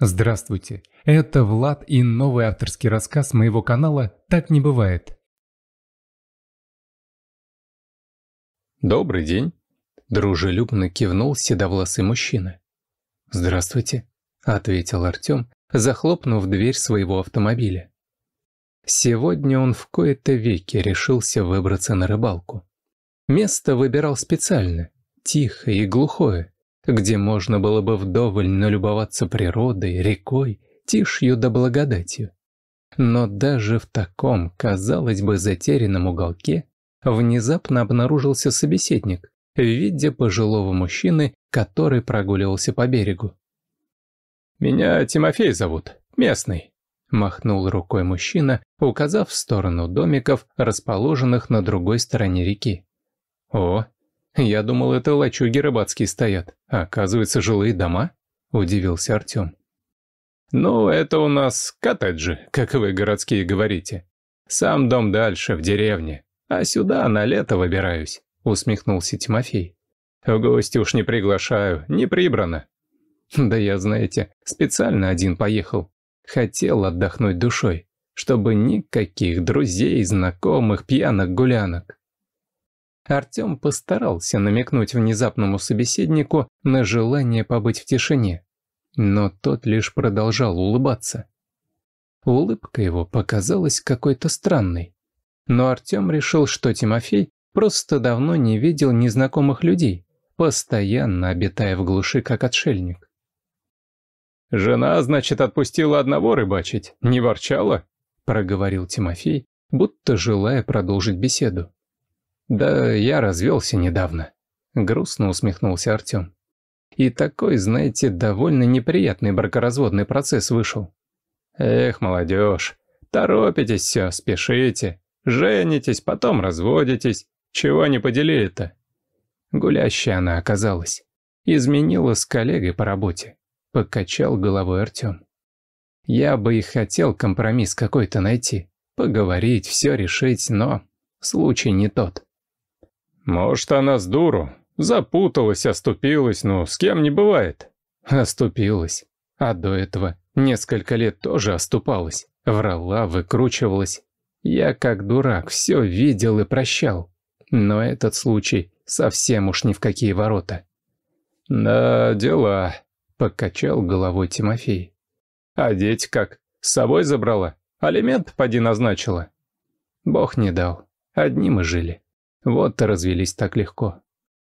Здравствуйте, это Влад и новый авторский рассказ моего канала «Так не бывает». Добрый день. Дружелюбно кивнул седовласый мужчина. «Здравствуйте», — ответил Артем, захлопнув дверь своего автомобиля. Сегодня он в кои-то веки решился выбраться на рыбалку. Место выбирал специально, тихое и глухое, где можно было бы вдоволь налюбоваться природой, рекой, тишью да благодатью. Но даже в таком, казалось бы, затерянном уголке внезапно обнаружился собеседник в виде пожилого мужчины, который прогуливался по берегу. «Меня Тимофей зовут, местный», — махнул рукой мужчина, указав в сторону домиков, расположенных на другой стороне реки. «О, я думал, это лачуги рыбацкие стоят, а оказывается, жилые дома?» – удивился Артем. «Ну, это у нас коттеджи, как вы городские говорите. Сам дом дальше, в деревне, а сюда на лето выбираюсь», – усмехнулся Тимофей. «В гости уж не приглашаю, не прибрано». «Да я, знаете, специально один поехал. Хотел отдохнуть душой, чтобы никаких друзей, знакомых, пьянок, гулянок. Артем постарался намекнуть внезапному собеседнику на желание побыть в тишине, но тот лишь продолжал улыбаться. Улыбка его показалась какой-то странной, но Артем решил, что Тимофей просто давно не видел незнакомых людей, постоянно обитая в глуши как отшельник. «Жена, значит, отпустила одного рыбачить, не ворчала?» – проговорил Тимофей, будто желая продолжить беседу. «Да я развелся недавно», — грустно усмехнулся Артем. «И такой, знаете, довольно неприятный бракоразводный процесс вышел». «Эх, молодежь, торопитесь все, спешите, женитесь, потом разводитесь, чего не поделили-то?» Гулящая она оказалась. Изменила с коллегой по работе. Покачал головой Артем. «Я бы и хотел компромисс какой-то найти, поговорить, все решить, но случай не тот». Может, она с дуру. Запуталась, оступилась, но с кем не бывает. Оступилась. А до этого несколько лет тоже оступалась. Врала, выкручивалась. Я, как дурак, все видел и прощал. Но этот случай совсем уж ни в какие ворота. «Да, дела», — покачал головой Тимофей. «А дети как? С собой забрала? Алимент поди назначила?» Бог не дал. Одни мы жили. Вот и развелись так легко.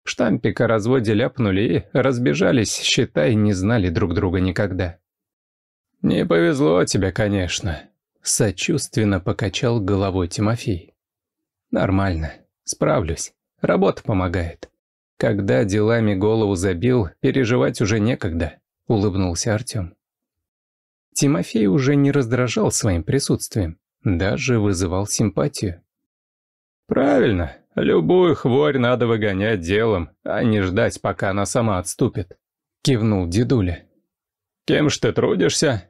Штампик о разводе ляпнули и разбежались, считай, не знали друг друга никогда. «Не повезло тебе, конечно», — сочувственно покачал головой Тимофей. «Нормально, справлюсь. Работа помогает. Когда делами голову забил, переживать уже некогда», — улыбнулся Артем. Тимофей уже не раздражал своим присутствием, даже вызывал симпатию. «Правильно, Любую хворь надо выгонять делом, а не ждать, пока она сама отступит», — кивнул дедуля. «Кем ж ты трудишься?»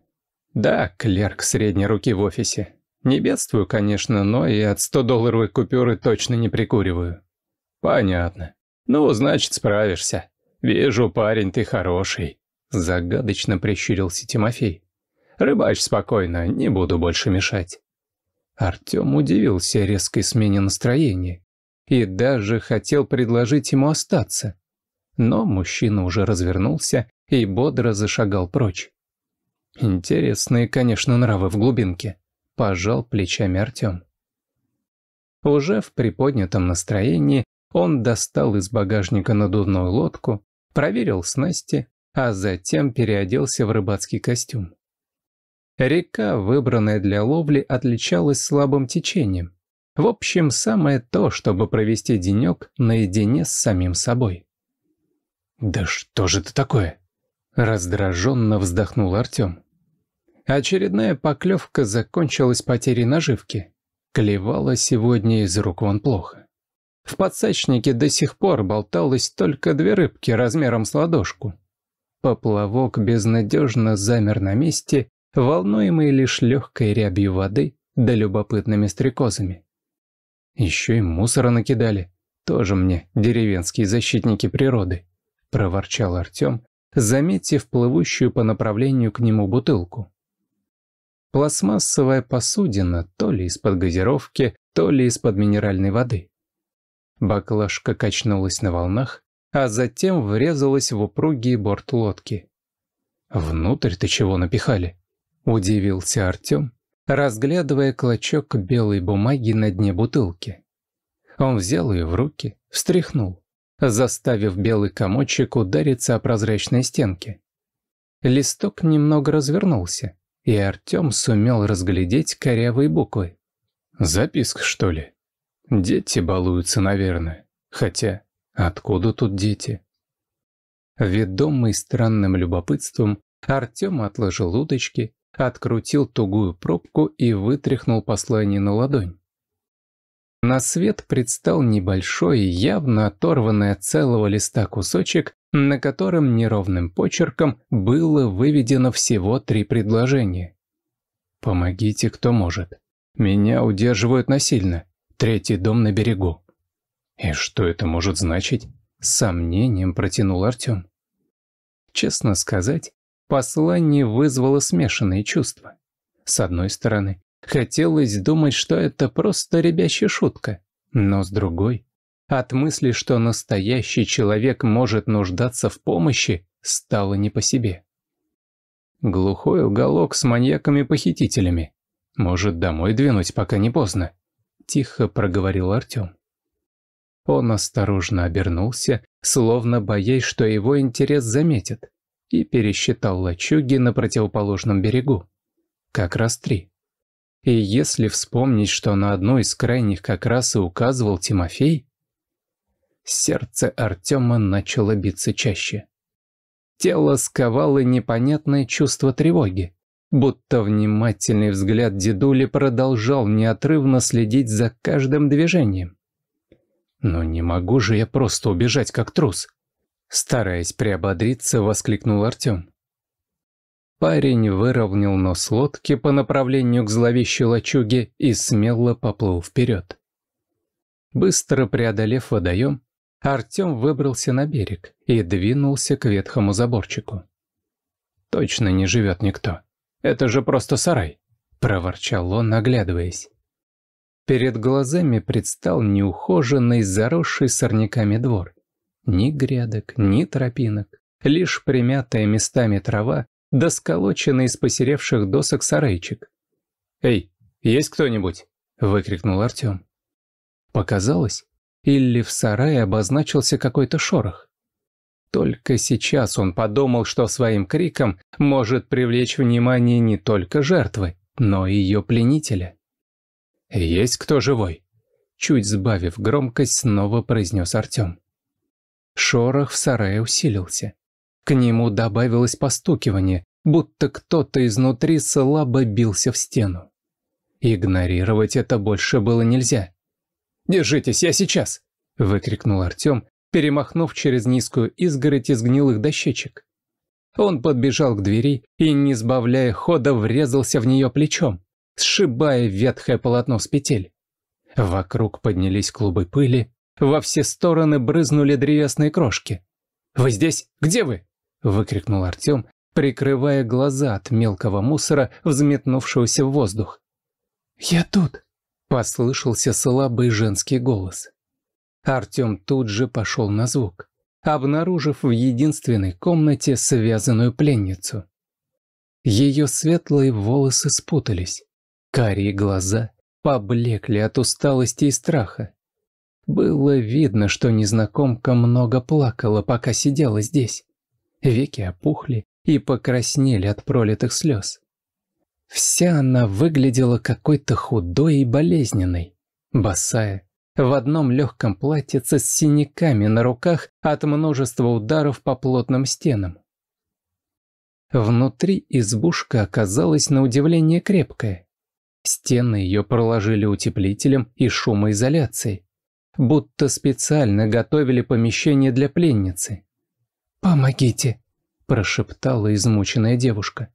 «Да, клерк средней руки в офисе. Не бедствую, конечно, но и от 100-долларовой купюры точно не прикуриваю». «Понятно. Ну, значит, справишься. Вижу, парень, ты хороший», — загадочно прищурился Тимофей. «Рыбачь спокойно, не буду больше мешать». Артем удивился резкой смене настроения и даже хотел предложить ему остаться. Но мужчина уже развернулся и бодро зашагал прочь. Интересные, конечно, нравы в глубинке, пожал плечами Артем. Уже в приподнятом настроении он достал из багажника надувную лодку, проверил снасти, а затем переоделся в рыбацкий костюм. Река, выбранная для ловли, отличалась слабым течением, в общем, самое то, чтобы провести денек наедине с самим собой. «Да что же это такое?» Раздраженно вздохнул Артем. Очередная поклевка закончилась потерей наживки. Клевала сегодня из рук вон плохо. В подсачнике до сих пор болталось только две рыбки размером с ладошку. Поплавок безнадежно замер на месте, волнуемый лишь легкой рябью воды да любопытными стрекозами. Еще и мусора накидали. Тоже мне деревенские защитники природы», – проворчал Артем, заметив плывущую по направлению к нему бутылку. Пластмассовая посудина то ли из-под газировки, то ли из-под минеральной воды. Баклажка качнулась на волнах, а затем врезалась в упругий борт лодки. «Внутрь-то чего напихали?» – удивился Артем, разглядывая клочок белой бумаги на дне бутылки. Он взял ее в руки, встряхнул, заставив белый комочек удариться о прозрачной стенке. Листок немного развернулся, и Артем сумел разглядеть корявые буквы. «Записка, что ли? Дети балуются, наверное. Хотя, откуда тут дети?» Ведомый странным любопытством, Артем отложил удочки открутил тугую пробку и вытряхнул послание на ладонь. На свет предстал небольшой, явно оторванный от целого листа кусочек, на котором неровным почерком было выведено всего три предложения. «Помогите, кто может. Меня удерживают насильно. Третий дом на берегу». «И что это может значить?» — с сомнением протянул Артем. Честно сказать, Послание вызвало смешанные чувства. С одной стороны, хотелось думать, что это просто ребящая шутка, но с другой, от мысли, что настоящий человек может нуждаться в помощи, стало не по себе. Глухой уголок с маньяками-похитителями. Может, домой двинуть, пока не поздно. Тихо проговорил Артем. Он осторожно обернулся, словно боясь, что его интерес заметят и пересчитал лачуги на противоположном берегу. Как раз три. И если вспомнить, что на одной из крайних как раз и указывал Тимофей, сердце Артема начало биться чаще. Тело сковало непонятное чувство тревоги, будто внимательный взгляд дедули продолжал неотрывно следить за каждым движением. «Но не могу же я просто убежать как трус!» Стараясь приободриться, воскликнул Артем. Парень выровнял нос лодки по направлению к зловещей лачуге и смело поплыл вперед. Быстро преодолев водоем, Артем выбрался на берег и двинулся к ветхому заборчику. «Точно не живет никто. Это же просто сарай», — проворчал он, оглядываясь. Перед глазами предстал неухоженный, заросший сорняками двор. Ни грядок, ни тропинок, лишь примятая местами трава, да сколоченный из посеревших досок сарайчик. «Эй, есть кто-нибудь?» – выкрикнул Артем. Показалось, или в сарае обозначился какой-то шорох. Только сейчас он подумал, что своим криком может привлечь внимание не только жертвы, но и ее пленителя. «Есть кто живой?» Чуть сбавив громкость, снова произнес Артем. Шорох в сарае усилился. К нему добавилось постукивание, будто кто-то изнутри слабо бился в стену. Игнорировать это больше было нельзя. «Держитесь, я сейчас!» – выкрикнул Артем, перемахнув через низкую изгородь из гнилых дощечек. Он подбежал к двери и, не сбавляя хода, врезался в нее плечом, сшибая ветхое полотно с петель. Вокруг поднялись клубы пыли, во все стороны брызнули древесные крошки. «Вы здесь? Где вы?» – выкрикнул Артем, прикрывая глаза от мелкого мусора, взметнувшегося в воздух. «Я тут!» – послышался слабый женский голос. Артем тут же пошел на звук, обнаружив в единственной комнате связанную пленницу. Ее светлые волосы спутались, карие глаза поблекли от усталости и страха. Было видно, что незнакомка много плакала, пока сидела здесь. Веки опухли и покраснели от пролитых слез. Вся она выглядела какой-то худой и болезненной, босая, в одном легком платьице с синяками на руках от множества ударов по плотным стенам. Внутри избушка оказалась на удивление крепкая. Стены ее проложили утеплителем и шумоизоляцией будто специально готовили помещение для пленницы. «Помогите!» – прошептала измученная девушка.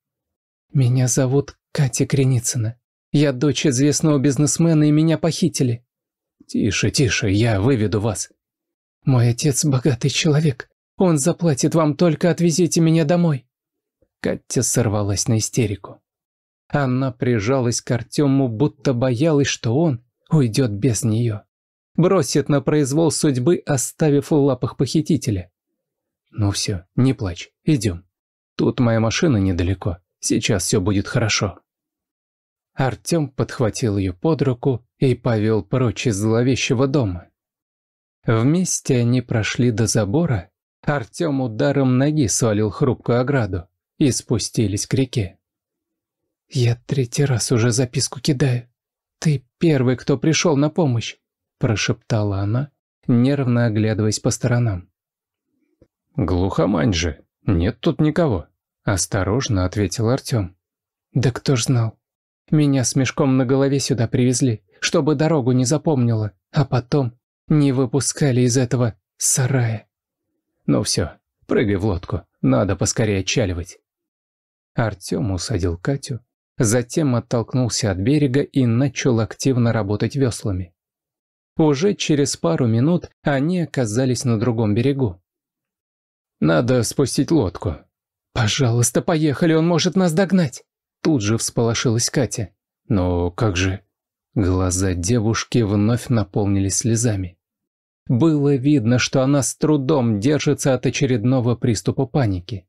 «Меня зовут Катя Креницына. Я дочь известного бизнесмена, и меня похитили». «Тише, тише, я выведу вас». «Мой отец богатый человек. Он заплатит вам, только отвезите меня домой». Катя сорвалась на истерику. Она прижалась к Артему, будто боялась, что он уйдет без нее бросит на произвол судьбы, оставив в лапах похитителя. «Ну все, не плачь, идем. Тут моя машина недалеко, сейчас все будет хорошо». Артем подхватил ее под руку и повел прочь из зловещего дома. Вместе они прошли до забора, Артем ударом ноги свалил хрупкую ограду и спустились к реке. «Я третий раз уже записку кидаю. Ты первый, кто пришел на помощь. – прошептала она, нервно оглядываясь по сторонам. «Глухомань же, нет тут никого», – осторожно ответил Артем. «Да кто ж знал? Меня с мешком на голове сюда привезли, чтобы дорогу не запомнила, а потом не выпускали из этого сарая». «Ну все, прыгай в лодку, надо поскорее отчаливать». Артем усадил Катю, затем оттолкнулся от берега и начал активно работать веслами. Уже через пару минут они оказались на другом берегу. «Надо спустить лодку». «Пожалуйста, поехали, он может нас догнать!» Тут же всполошилась Катя. «Но как же...» Глаза девушки вновь наполнились слезами. Было видно, что она с трудом держится от очередного приступа паники.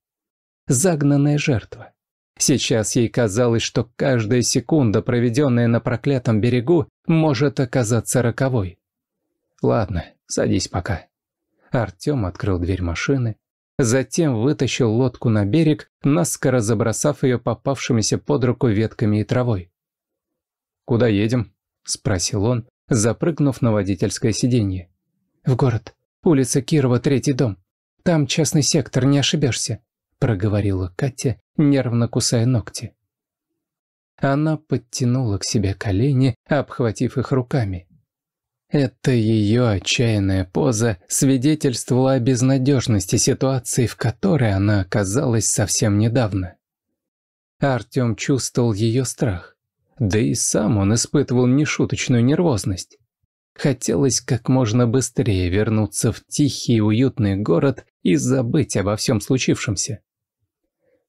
Загнанная жертва. Сейчас ей казалось, что каждая секунда, проведенная на проклятом берегу, может оказаться роковой. «Ладно, садись пока». Артем открыл дверь машины, затем вытащил лодку на берег, наскоро забросав ее попавшимися под руку ветками и травой. «Куда едем?» – спросил он, запрыгнув на водительское сиденье. «В город. Улица Кирова, третий дом. Там частный сектор, не ошибешься. — проговорила Катя, нервно кусая ногти. Она подтянула к себе колени, обхватив их руками. Это ее отчаянная поза свидетельствовала о безнадежности ситуации, в которой она оказалась совсем недавно. Артем чувствовал ее страх, да и сам он испытывал нешуточную нервозность. Хотелось как можно быстрее вернуться в тихий и уютный город и забыть обо всем случившемся.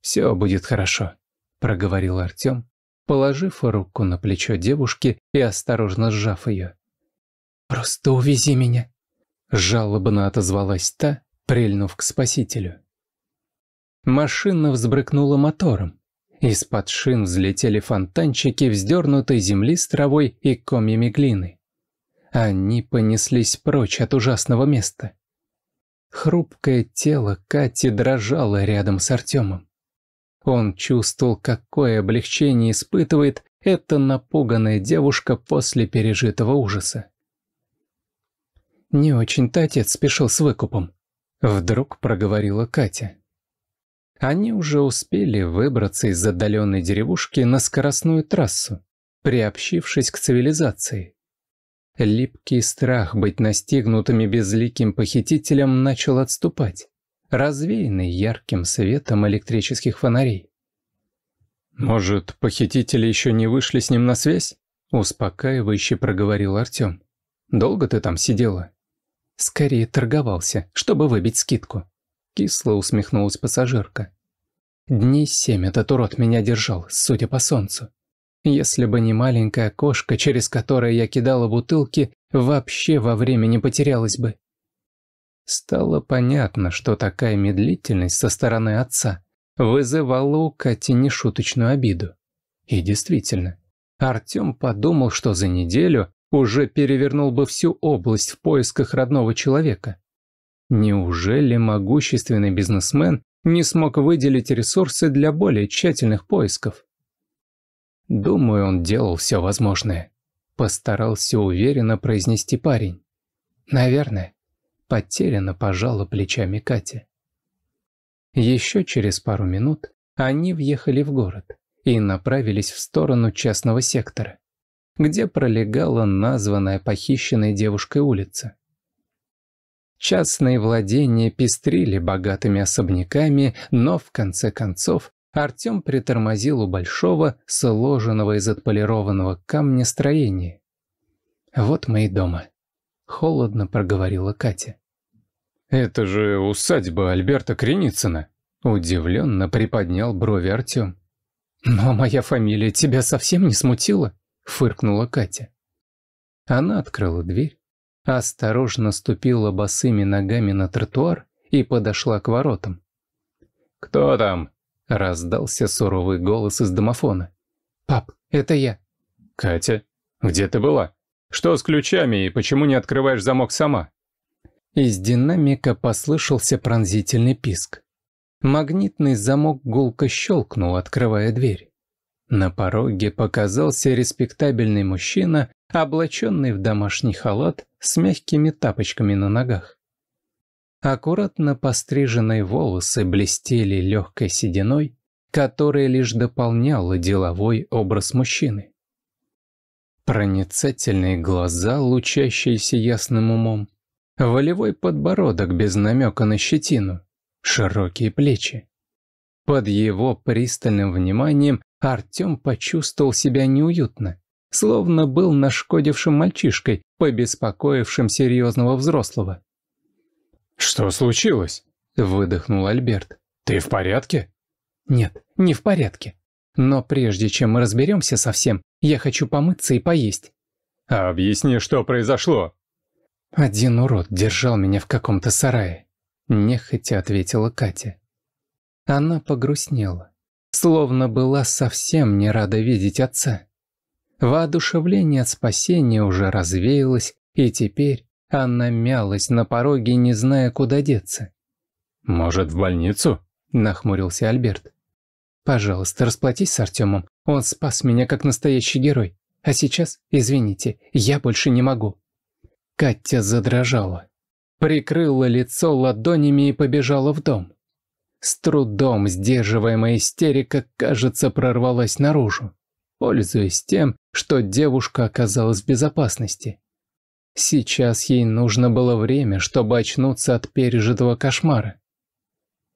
«Все будет хорошо», — проговорил Артем, положив руку на плечо девушки и осторожно сжав ее. «Просто увези меня», — жалобно отозвалась та, прильнув к спасителю. Машина взбрыкнула мотором. Из-под шин взлетели фонтанчики вздернутой земли с травой и комьями глины. Они понеслись прочь от ужасного места. Хрупкое тело Кати дрожало рядом с Артемом. Он чувствовал, какое облегчение испытывает эта напуганная девушка после пережитого ужаса. «Не очень-то отец спешил с выкупом», — вдруг проговорила Катя. Они уже успели выбраться из отдаленной деревушки на скоростную трассу, приобщившись к цивилизации. Липкий страх быть настигнутыми безликим похитителем начал отступать развеянный ярким светом электрических фонарей. «Может, похитители еще не вышли с ним на связь?» – успокаивающе проговорил Артем. «Долго ты там сидела?» «Скорее торговался, чтобы выбить скидку», – кисло усмехнулась пассажирка. «Дней семь этот урод меня держал, судя по солнцу. Если бы не маленькая кошка, через которое я кидала бутылки, вообще во времени потерялась бы. Стало понятно, что такая медлительность со стороны отца вызывала у Кати нешуточную обиду. И действительно, Артем подумал, что за неделю уже перевернул бы всю область в поисках родного человека. Неужели могущественный бизнесмен не смог выделить ресурсы для более тщательных поисков? Думаю, он делал все возможное. Постарался уверенно произнести парень. Наверное потеряно пожала плечами Катя. Еще через пару минут они въехали в город и направились в сторону частного сектора, где пролегала названная похищенной девушкой улица. Частные владения пестрили богатыми особняками, но в конце концов Артем притормозил у большого, сложенного из отполированного камня строения. «Вот мы и дома», — холодно проговорила Катя. «Это же усадьба Альберта Креницына!» — удивленно приподнял брови Артем. «Но моя фамилия тебя совсем не смутила?» — фыркнула Катя. Она открыла дверь, осторожно ступила босыми ногами на тротуар и подошла к воротам. «Кто там?» — раздался суровый голос из домофона. «Пап, это я». «Катя, где ты была?» Что с ключами и почему не открываешь замок сама?» Из динамика послышался пронзительный писк. Магнитный замок гулко щелкнул, открывая дверь. На пороге показался респектабельный мужчина, облаченный в домашний халат с мягкими тапочками на ногах. Аккуратно постриженные волосы блестели легкой сединой, которая лишь дополняла деловой образ мужчины проницательные глаза, лучащиеся ясным умом, волевой подбородок без намека на щетину, широкие плечи. Под его пристальным вниманием Артем почувствовал себя неуютно, словно был нашкодившим мальчишкой, побеспокоившим серьезного взрослого. «Что случилось?» – выдохнул Альберт. «Ты в порядке?» «Нет, не в порядке», но прежде чем мы разберемся со всем, я хочу помыться и поесть. объясни, что произошло. Один урод держал меня в каком-то сарае. Нехотя ответила Катя. Она погрустнела, словно была совсем не рада видеть отца. Воодушевление от спасения уже развеялось, и теперь она мялась на пороге, не зная, куда деться. «Может, в больницу?» – нахмурился Альберт. Пожалуйста, расплатись с Артемом. Он спас меня как настоящий герой. А сейчас, извините, я больше не могу». Катя задрожала. Прикрыла лицо ладонями и побежала в дом. С трудом сдерживаемая истерика, кажется, прорвалась наружу, пользуясь тем, что девушка оказалась в безопасности. Сейчас ей нужно было время, чтобы очнуться от пережитого кошмара.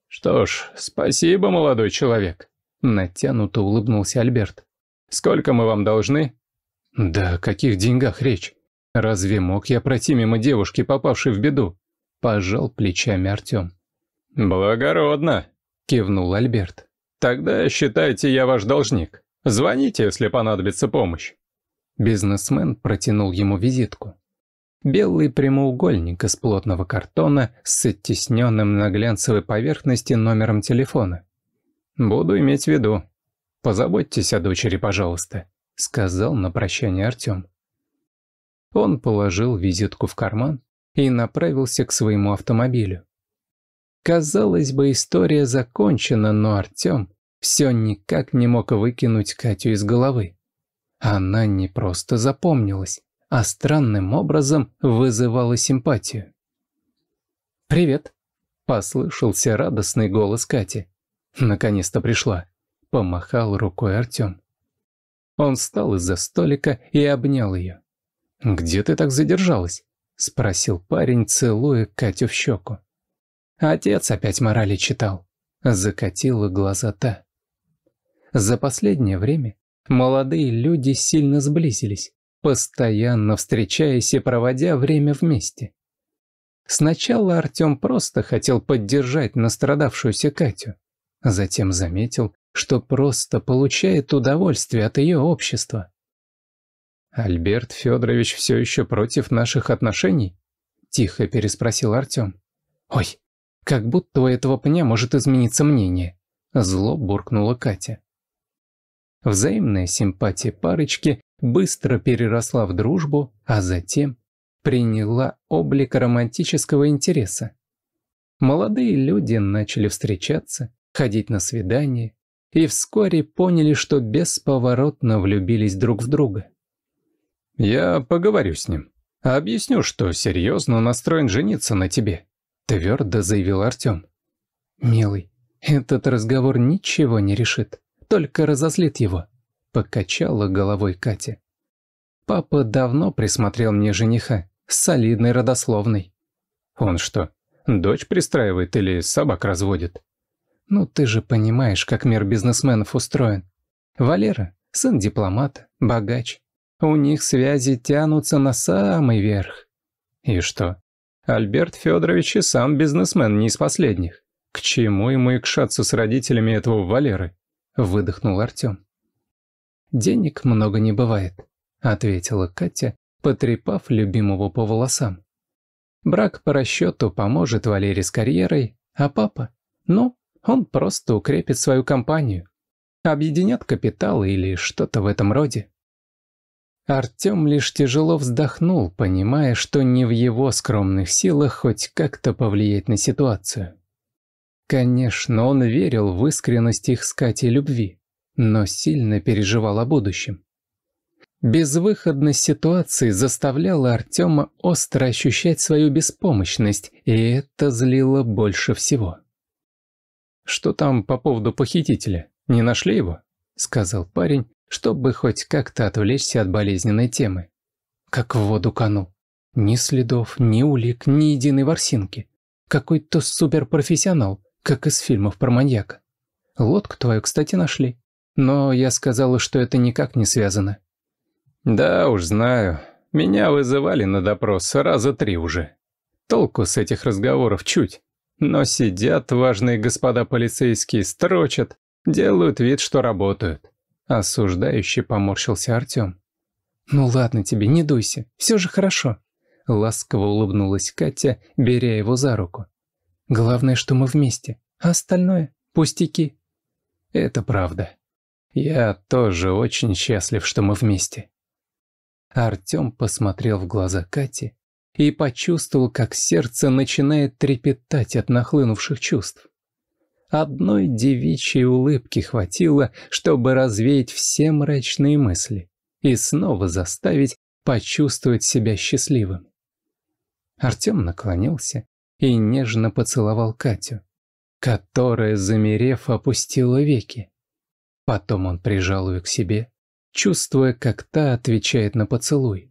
«Что ж, спасибо, молодой человек», Натянуто улыбнулся Альберт. «Сколько мы вам должны?» «Да о каких деньгах речь? Разве мог я пройти мимо девушки, попавшей в беду?» Пожал плечами Артем. «Благородно!» – кивнул Альберт. «Тогда считайте, я ваш должник. Звоните, если понадобится помощь». Бизнесмен протянул ему визитку. Белый прямоугольник из плотного картона с оттесненным на глянцевой поверхности номером телефона. Буду иметь в виду. Позаботьтесь о дочери, пожалуйста», — сказал на прощание Артем. Он положил визитку в карман и направился к своему автомобилю. Казалось бы, история закончена, но Артем все никак не мог выкинуть Катю из головы. Она не просто запомнилась, а странным образом вызывала симпатию. «Привет!» – послышался радостный голос Кати. Наконец-то пришла. Помахал рукой Артем. Он встал из-за столика и обнял ее. «Где ты так задержалась?» – спросил парень, целуя Катю в щеку. Отец опять морали читал. Закатила глаза та. За последнее время молодые люди сильно сблизились, постоянно встречаясь и проводя время вместе. Сначала Артем просто хотел поддержать настрадавшуюся Катю. Затем заметил, что просто получает удовольствие от ее общества. «Альберт Федорович все еще против наших отношений?» – тихо переспросил Артем. «Ой, как будто у этого пня может измениться мнение», – зло буркнула Катя. Взаимная симпатия парочки быстро переросла в дружбу, а затем приняла облик романтического интереса. Молодые люди начали встречаться, ходить на свидания, и вскоре поняли, что бесповоротно влюбились друг в друга. «Я поговорю с ним. Объясню, что серьезно настроен жениться на тебе», — твердо заявил Артем. «Милый, этот разговор ничего не решит, только разозлит его», — покачала головой Катя. «Папа давно присмотрел мне жениха, солидный родословный». «Он что, дочь пристраивает или собак разводит?» Ну ты же понимаешь, как мир бизнесменов устроен. Валера – сын дипломата, богач. У них связи тянутся на самый верх. И что? Альберт Федорович и сам бизнесмен не из последних. К чему ему икшаться с родителями этого Валеры? Выдохнул Артем. «Денег много не бывает», – ответила Катя, потрепав любимого по волосам. Брак по расчету поможет Валере с карьерой, а папа? Ну, он просто укрепит свою компанию, объединят капиталы или что-то в этом роде. Артем лишь тяжело вздохнул, понимая, что не в его скромных силах хоть как-то повлиять на ситуацию. Конечно, он верил в искренность их скати любви, но сильно переживал о будущем. Безвыходность ситуации заставляла Артема остро ощущать свою беспомощность, и это злило больше всего. «Что там по поводу похитителя? Не нашли его?» – сказал парень, чтобы хоть как-то отвлечься от болезненной темы. Как в воду канул. Ни следов, ни улик, ни единой ворсинки. Какой-то суперпрофессионал, как из фильмов про маньяка. Лодку твою, кстати, нашли. Но я сказала, что это никак не связано. «Да уж знаю. Меня вызывали на допрос раза три уже. Толку с этих разговоров чуть. Но сидят важные господа полицейские, строчат, делают вид, что работают. Осуждающе поморщился Артем. «Ну ладно тебе, не дуйся, все же хорошо», — ласково улыбнулась Катя, беря его за руку. «Главное, что мы вместе, а остальное — пустяки». «Это правда. Я тоже очень счастлив, что мы вместе». Артем посмотрел в глаза Кати и почувствовал, как сердце начинает трепетать от нахлынувших чувств. Одной девичьей улыбки хватило, чтобы развеять все мрачные мысли и снова заставить почувствовать себя счастливым. Артем наклонился и нежно поцеловал Катю, которая, замерев, опустила веки. Потом он прижал ее к себе, чувствуя, как та отвечает на поцелуй.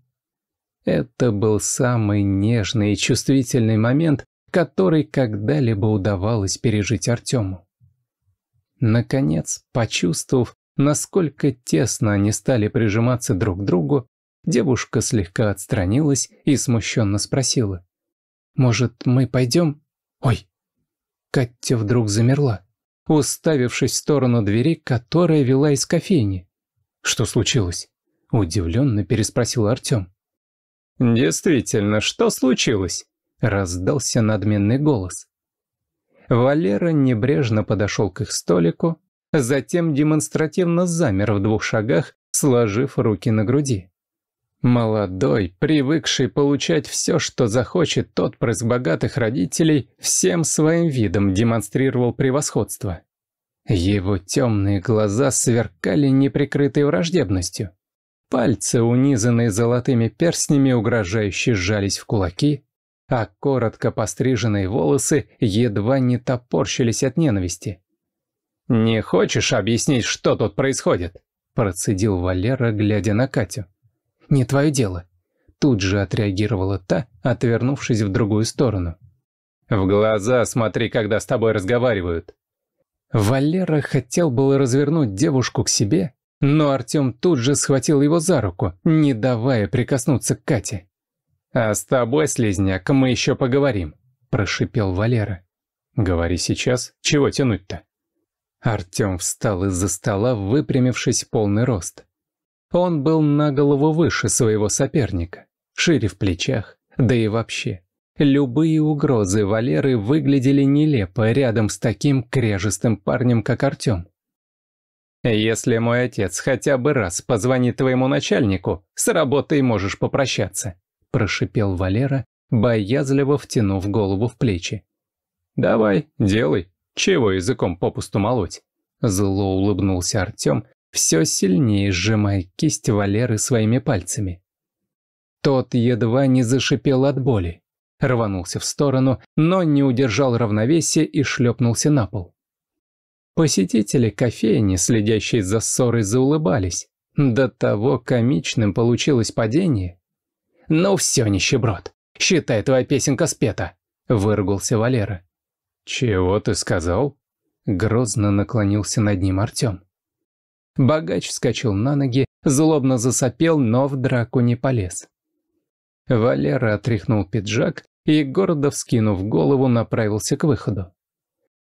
Это был самый нежный и чувствительный момент, который когда-либо удавалось пережить Артему. Наконец, почувствовав, насколько тесно они стали прижиматься друг к другу, девушка слегка отстранилась и смущенно спросила. «Может, мы пойдем?» «Ой!» Катя вдруг замерла, уставившись в сторону двери, которая вела из кофейни. «Что случилось?» – удивленно переспросил Артем. «Действительно, что случилось?» — раздался надменный голос. Валера небрежно подошел к их столику, затем демонстративно замер в двух шагах, сложив руки на груди. Молодой, привыкший получать все, что захочет тот прыск богатых родителей, всем своим видом демонстрировал превосходство. Его темные глаза сверкали неприкрытой враждебностью. Пальцы, унизанные золотыми перстнями, угрожающе сжались в кулаки, а коротко постриженные волосы едва не топорщились от ненависти. «Не хочешь объяснить, что тут происходит?» – процедил Валера, глядя на Катю. «Не твое дело», – тут же отреагировала та, отвернувшись в другую сторону. «В глаза смотри, когда с тобой разговаривают». Валера хотел было развернуть девушку к себе, но Артем тут же схватил его за руку, не давая прикоснуться к Кате. «А с тобой, слизняк, мы еще поговорим», – прошипел Валера. «Говори сейчас, чего тянуть-то?» Артем встал из-за стола, выпрямившись полный рост. Он был на голову выше своего соперника, шире в плечах, да и вообще. Любые угрозы Валеры выглядели нелепо рядом с таким крежестым парнем, как Артем. Если мой отец хотя бы раз позвонит твоему начальнику, с работой можешь попрощаться», – прошипел Валера, боязливо втянув голову в плечи. «Давай, делай. Чего языком попусту молоть?» Зло улыбнулся Артем, все сильнее сжимая кисть Валеры своими пальцами. Тот едва не зашипел от боли, рванулся в сторону, но не удержал равновесия и шлепнулся на пол. Посетители кофейни, следящие за ссорой, заулыбались. До того комичным получилось падение. «Ну все, нищеброд, считай, твоя песенка спета», — выругался Валера. «Чего ты сказал?» — грозно наклонился над ним Артем. Богач вскочил на ноги, злобно засопел, но в драку не полез. Валера отряхнул пиджак и, гордо вскинув голову, направился к выходу.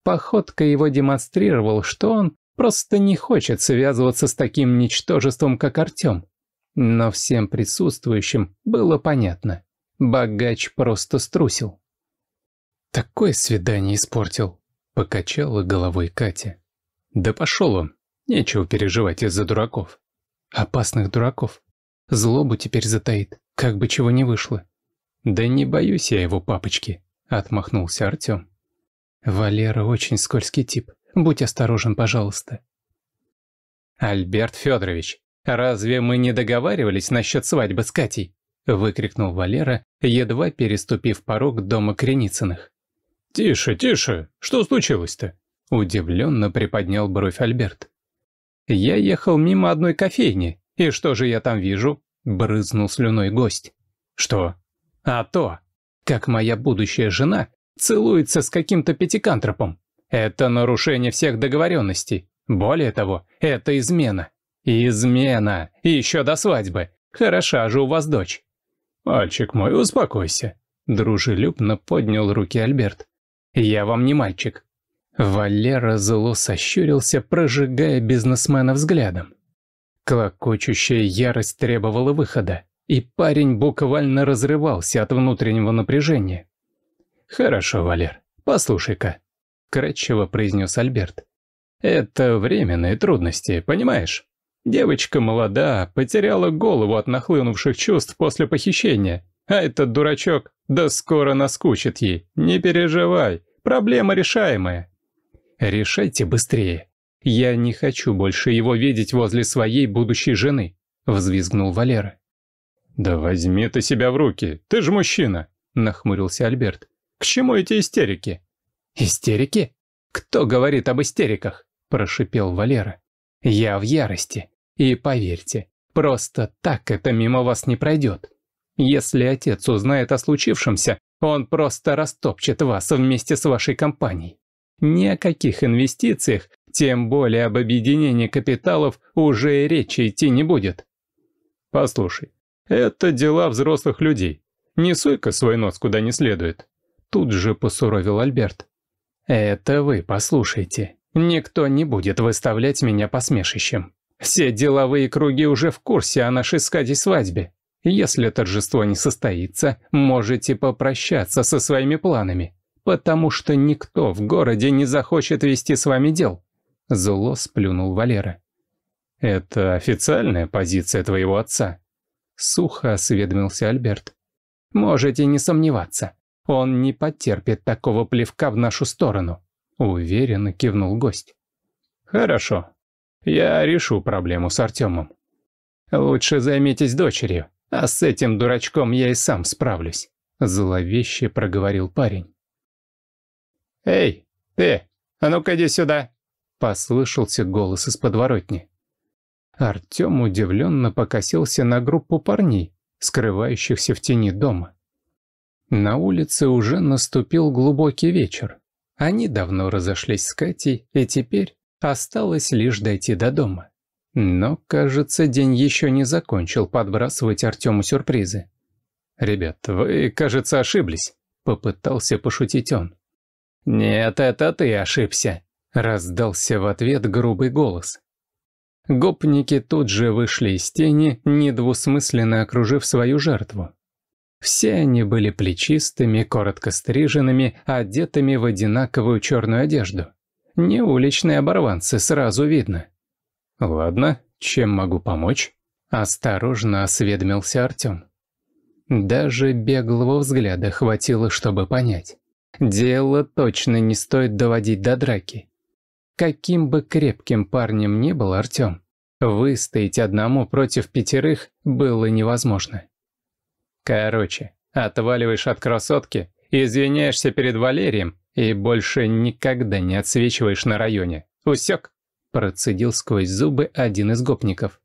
Походка его демонстрировал, что он просто не хочет связываться с таким ничтожеством, как Артем. Но всем присутствующим было понятно. Богач просто струсил. «Такое свидание испортил», — покачала головой Катя. «Да пошел он. Нечего переживать из-за дураков». «Опасных дураков. Злобу теперь затаит, как бы чего не вышло». «Да не боюсь я его папочки», — отмахнулся Артем. Валера очень скользкий тип. Будь осторожен, пожалуйста. Альберт Федорович, разве мы не договаривались насчет свадьбы с Катей? Выкрикнул Валера, едва переступив порог дома Креницыных. «Тише, тише! Что случилось-то?» Удивленно приподнял бровь Альберт. «Я ехал мимо одной кофейни, и что же я там вижу?» Брызнул слюной гость. «Что?» «А то! Как моя будущая жена целуется с каким-то пятикантропом. Это нарушение всех договоренностей. Более того, это измена. Измена! еще до свадьбы. Хороша же у вас дочь. Мальчик мой, успокойся. Дружелюбно поднял руки Альберт. Я вам не мальчик. Валера зло сощурился, прожигая бизнесмена взглядом. Клокочущая ярость требовала выхода, и парень буквально разрывался от внутреннего напряжения. «Хорошо, Валер, послушай-ка», – кратчево произнес Альберт. «Это временные трудности, понимаешь? Девочка молода, потеряла голову от нахлынувших чувств после похищения, а этот дурачок, да скоро наскучит ей, не переживай, проблема решаемая». «Решайте быстрее. Я не хочу больше его видеть возле своей будущей жены», — взвизгнул Валера. «Да возьми ты себя в руки, ты же мужчина», — нахмурился Альберт. К чему эти истерики?» «Истерики? Кто говорит об истериках?» – прошипел Валера. «Я в ярости. И поверьте, просто так это мимо вас не пройдет. Если отец узнает о случившемся, он просто растопчет вас вместе с вашей компанией. Ни о каких инвестициях, тем более об объединении капиталов, уже речи идти не будет. Послушай, это дела взрослых людей. Не суй-ка свой нос куда не следует. Тут же посуровил Альберт. «Это вы послушайте. Никто не будет выставлять меня посмешищем. Все деловые круги уже в курсе о нашей скаде свадьбе. Если торжество не состоится, можете попрощаться со своими планами, потому что никто в городе не захочет вести с вами дел». Зло сплюнул Валера. «Это официальная позиция твоего отца?» Сухо осведомился Альберт. «Можете не сомневаться. Он не потерпит такого плевка в нашу сторону», — уверенно кивнул гость. «Хорошо. Я решу проблему с Артемом. Лучше займитесь дочерью, а с этим дурачком я и сам справлюсь», — зловеще проговорил парень. «Эй, ты, а ну-ка иди сюда!» — послышался голос из подворотни. Артем удивленно покосился на группу парней, скрывающихся в тени дома. На улице уже наступил глубокий вечер. Они давно разошлись с Катей, и теперь осталось лишь дойти до дома. Но, кажется, день еще не закончил подбрасывать Артему сюрпризы. «Ребят, вы, кажется, ошиблись», — попытался пошутить он. «Нет, это ты ошибся», — раздался в ответ грубый голос. Гопники тут же вышли из тени, недвусмысленно окружив свою жертву. Все они были плечистыми, коротко стриженными, одетыми в одинаковую черную одежду. Не уличные оборванцы, сразу видно. «Ладно, чем могу помочь?» – осторожно осведомился Артем. Даже беглого взгляда хватило, чтобы понять. Дело точно не стоит доводить до драки. Каким бы крепким парнем ни был Артем, выстоять одному против пятерых было невозможно. Короче, отваливаешь от красотки, извиняешься перед Валерием и больше никогда не отсвечиваешь на районе. Усек? Процедил сквозь зубы один из гопников.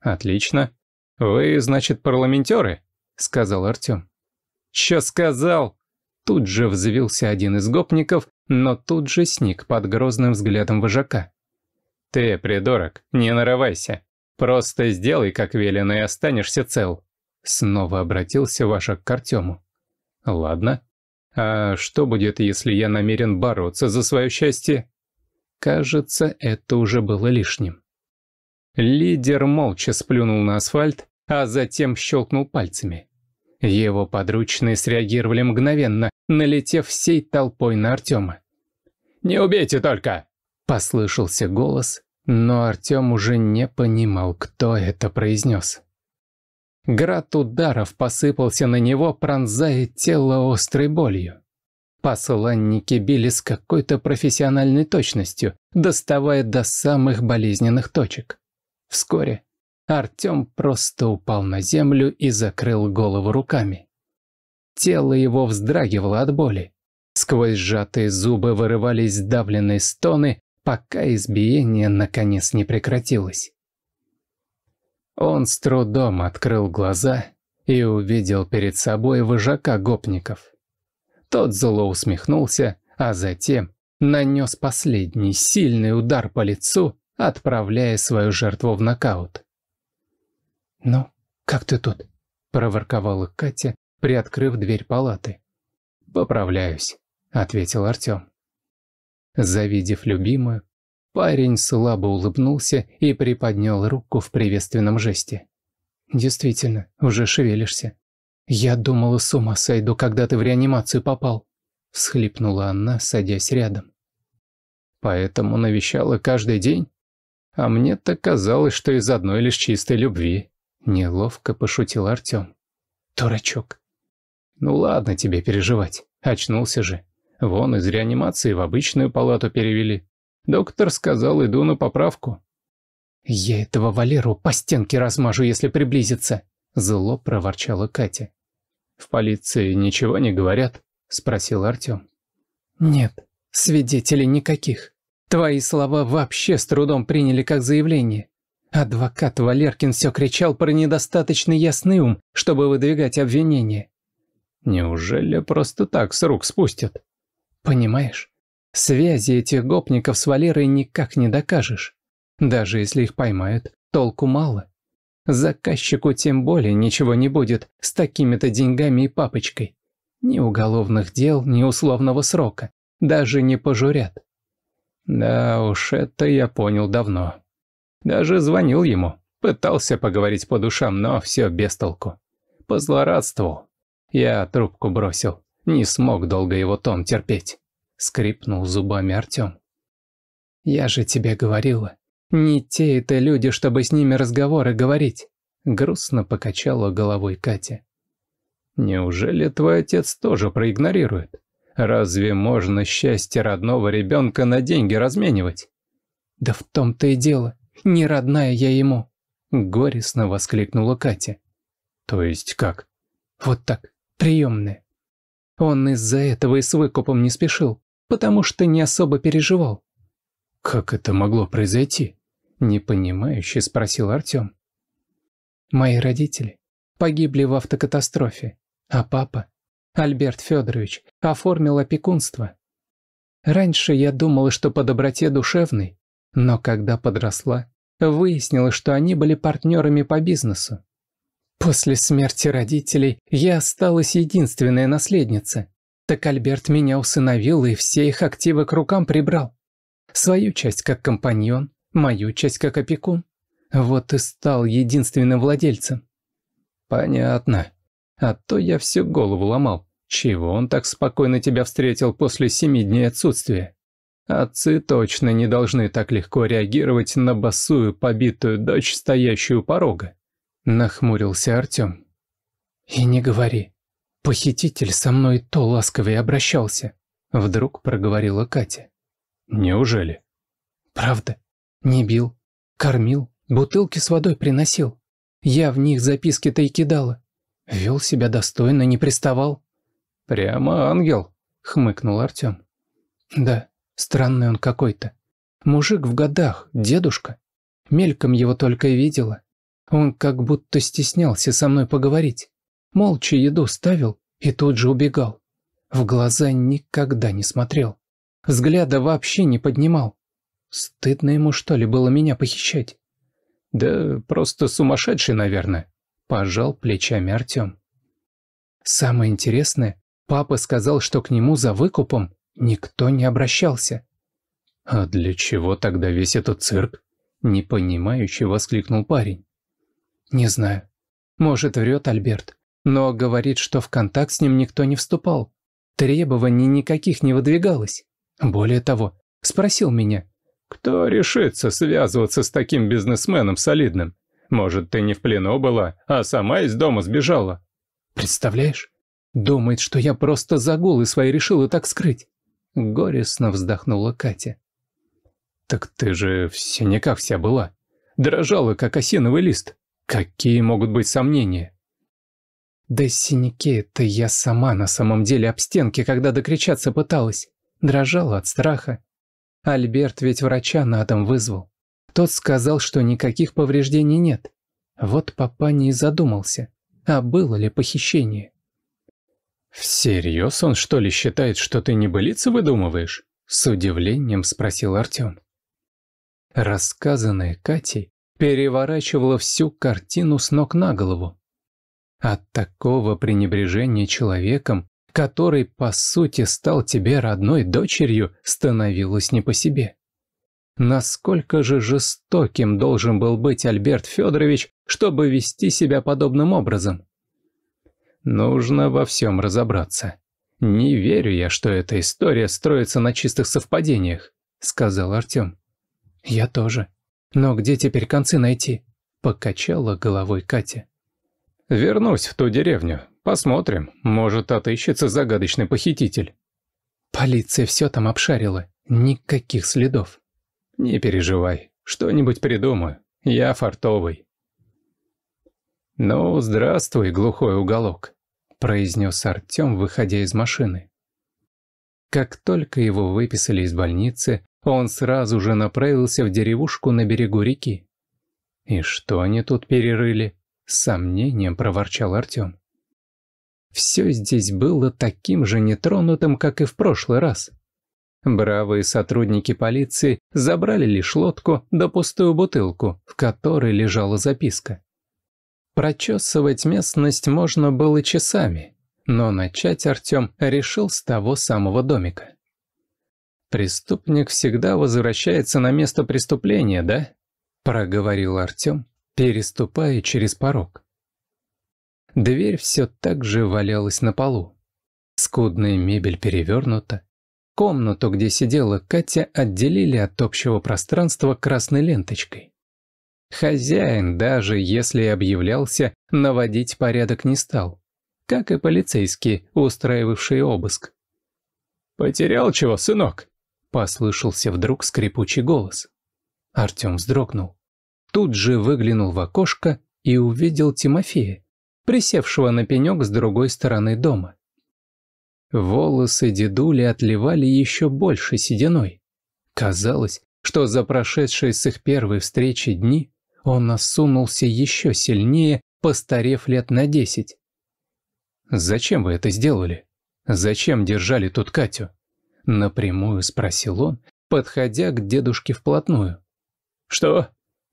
«Отлично. Вы, значит, парламентеры?» — сказал Артём. Чё сказал?» Тут же взвился один из гопников, но тут же сник под грозным взглядом вожака. «Ты, придурок, не нарывайся. Просто сделай, как велено, и останешься цел. Снова обратился Ваша к Артему. Ладно. А что будет, если я намерен бороться за свое счастье? Кажется, это уже было лишним. Лидер молча сплюнул на асфальт, а затем щелкнул пальцами. Его подручные среагировали мгновенно, налетев всей толпой на Артема. «Не убейте только!» – послышался голос, но Артем уже не понимал, кто это произнес. Град ударов посыпался на него, пронзая тело острой болью. Посланники били с какой-то профессиональной точностью, доставая до самых болезненных точек. Вскоре Артем просто упал на землю и закрыл голову руками. Тело его вздрагивало от боли. Сквозь сжатые зубы вырывались сдавленные стоны, пока избиение наконец не прекратилось. Он с трудом открыл глаза и увидел перед собой вожака гопников. Тот зло усмехнулся, а затем нанес последний сильный удар по лицу, отправляя свою жертву в нокаут. «Ну, как ты тут?» – проворковала Катя, приоткрыв дверь палаты. «Поправляюсь», – ответил Артем. Завидев любимую, Парень слабо улыбнулся и приподнял руку в приветственном жесте. «Действительно, уже шевелишься. Я думала, с ума сойду, когда ты в реанимацию попал», – всхлипнула она, садясь рядом. «Поэтому навещала каждый день? А мне-то казалось, что из одной лишь чистой любви», – неловко пошутил Артем. «Дурачок». «Ну ладно тебе переживать, очнулся же. Вон из реанимации в обычную палату перевели. Доктор сказал, иду на поправку. «Я этого Валеру по стенке размажу, если приблизится», — зло проворчала Катя. «В полиции ничего не говорят?» — спросил Артем. «Нет, свидетелей никаких. Твои слова вообще с трудом приняли как заявление. Адвокат Валеркин все кричал про недостаточный ясный ум, чтобы выдвигать обвинение». «Неужели просто так с рук спустят?» «Понимаешь, Связи этих гопников с Валерой никак не докажешь. Даже если их поймают, толку мало. Заказчику тем более ничего не будет с такими-то деньгами и папочкой. Ни уголовных дел, ни условного срока. Даже не пожурят. Да уж, это я понял давно. Даже звонил ему. Пытался поговорить по душам, но все без толку. Позлорадствовал. Я трубку бросил. Не смог долго его тон терпеть. – скрипнул зубами Артем. «Я же тебе говорила, не те это люди, чтобы с ними разговоры говорить», – грустно покачала головой Катя. «Неужели твой отец тоже проигнорирует? Разве можно счастье родного ребенка на деньги разменивать?» «Да в том-то и дело, не родная я ему», – горестно воскликнула Катя. «То есть как?» «Вот так, приемная. Он из-за этого и с выкупом не спешил потому что не особо переживал». «Как это могло произойти?» – непонимающе спросил Артем. «Мои родители погибли в автокатастрофе, а папа, Альберт Федорович, оформил опекунство. Раньше я думала, что по доброте душевной, но когда подросла, выяснилось, что они были партнерами по бизнесу. После смерти родителей я осталась единственная наследница, так Альберт меня усыновил и все их активы к рукам прибрал. Свою часть как компаньон, мою часть как опекун. Вот и стал единственным владельцем. Понятно. А то я всю голову ломал. Чего он так спокойно тебя встретил после семи дней отсутствия? Отцы точно не должны так легко реагировать на босую, побитую дочь, стоящую у порога. Нахмурился Артем. И не говори. «Похититель со мной то ласковый обращался», — вдруг проговорила Катя. «Неужели?» «Правда. Не бил. Кормил. Бутылки с водой приносил. Я в них записки-то и кидала. Вел себя достойно, не приставал». «Прямо ангел», — хмыкнул Артем. «Да, странный он какой-то. Мужик в годах, дедушка. Мельком его только и видела. Он как будто стеснялся со мной поговорить. Молча еду ставил и тут же убегал. В глаза никогда не смотрел. Взгляда вообще не поднимал. Стыдно ему, что ли, было меня похищать? Да просто сумасшедший, наверное. Пожал плечами Артем. Самое интересное, папа сказал, что к нему за выкупом никто не обращался. «А для чего тогда весь этот цирк?» – непонимающе воскликнул парень. «Не знаю. Может, врет Альберт но говорит, что в контакт с ним никто не вступал. Требований никаких не выдвигалось. Более того, спросил меня. «Кто решится связываться с таким бизнесменом солидным? Может, ты не в плену была, а сама из дома сбежала?» «Представляешь? Думает, что я просто загулы свои решила так скрыть». Горестно вздохнула Катя. «Так ты же в синяках вся была. Дрожала, как осиновый лист. Какие могут быть сомнения?» Да синяки это я сама на самом деле об стенке, когда докричаться пыталась. Дрожала от страха. Альберт ведь врача на дом вызвал. Тот сказал, что никаких повреждений нет. Вот папа не задумался, а было ли похищение. «Всерьез он, что ли, считает, что ты небылицы выдумываешь?» С удивлением спросил Артем. Рассказанное Катей переворачивало всю картину с ног на голову. От такого пренебрежения человеком, который, по сути, стал тебе родной дочерью, становилось не по себе. Насколько же жестоким должен был быть Альберт Федорович, чтобы вести себя подобным образом? Нужно во всем разобраться. «Не верю я, что эта история строится на чистых совпадениях», — сказал Артем. «Я тоже. Но где теперь концы найти?» — покачала головой Катя. Вернусь в ту деревню. Посмотрим. Может, отыщется загадочный похититель. Полиция все там обшарила. Никаких следов. Не переживай. Что-нибудь придумаю. Я фартовый. «Ну, здравствуй, глухой уголок», — произнес Артем, выходя из машины. Как только его выписали из больницы, он сразу же направился в деревушку на берегу реки. И что они тут перерыли? С сомнением проворчал Артем. Все здесь было таким же нетронутым, как и в прошлый раз. Бравые сотрудники полиции забрали лишь лодку да пустую бутылку, в которой лежала записка. Прочесывать местность можно было часами, но начать Артем решил с того самого домика. «Преступник всегда возвращается на место преступления, да?» – проговорил Артем, переступая через порог. Дверь все так же валялась на полу. Скудная мебель перевернута. Комнату, где сидела Катя, отделили от общего пространства красной ленточкой. Хозяин, даже если объявлялся, наводить порядок не стал, как и полицейский, устраивавший обыск. «Потерял чего, сынок?» – послышался вдруг скрипучий голос. Артем вздрогнул тут же выглянул в окошко и увидел Тимофея, присевшего на пенек с другой стороны дома. Волосы дедули отливали еще больше сединой. Казалось, что за прошедшие с их первой встречи дни он осунулся еще сильнее, постарев лет на десять. «Зачем вы это сделали? Зачем держали тут Катю?» Напрямую спросил он, подходя к дедушке вплотную. «Что?»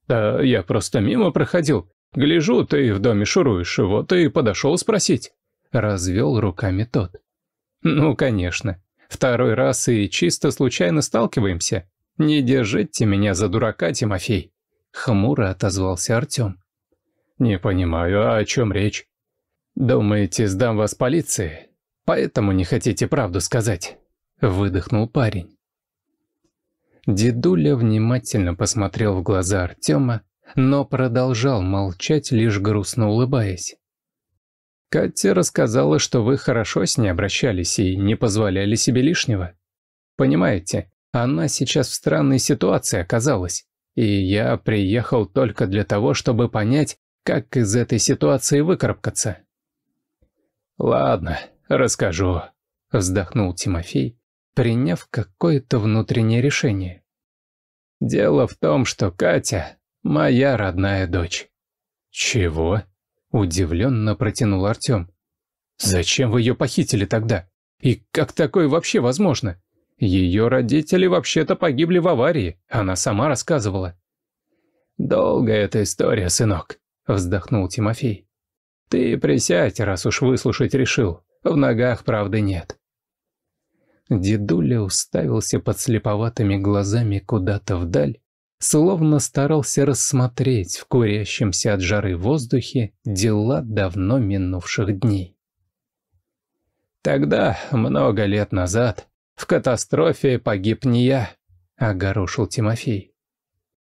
Да, э, я просто мимо проходил. Гляжу, ты в доме шуруешь, вот и подошел спросить. Развел руками тот. Ну, конечно. Второй раз и чисто случайно сталкиваемся. Не держите меня за дурака, Тимофей. Хмуро отозвался Артем. Не понимаю, а о чем речь? Думаете, сдам вас полиции? Поэтому не хотите правду сказать? Выдохнул парень. Дедуля внимательно посмотрел в глаза Артема, но продолжал молчать, лишь грустно улыбаясь. Катя рассказала, что вы хорошо с ней обращались и не позволяли себе лишнего. Понимаете, она сейчас в странной ситуации оказалась, и я приехал только для того, чтобы понять, как из этой ситуации выкарабкаться. «Ладно, расскажу», — вздохнул Тимофей, приняв какое-то внутреннее решение. «Дело в том, что Катя — моя родная дочь». «Чего?» — удивленно протянул Артем. «Зачем вы ее похитили тогда? И как такое вообще возможно? Ее родители вообще-то погибли в аварии, она сама рассказывала». «Долгая эта история, сынок», — вздохнул Тимофей. «Ты присядь, раз уж выслушать решил. В ногах правды нет. Дедуля уставился подслеповатыми глазами куда-то вдаль, словно старался рассмотреть в курящемся от жары воздухе дела давно минувших дней. «Тогда, много лет назад, в катастрофе погиб не я», — огорошил Тимофей.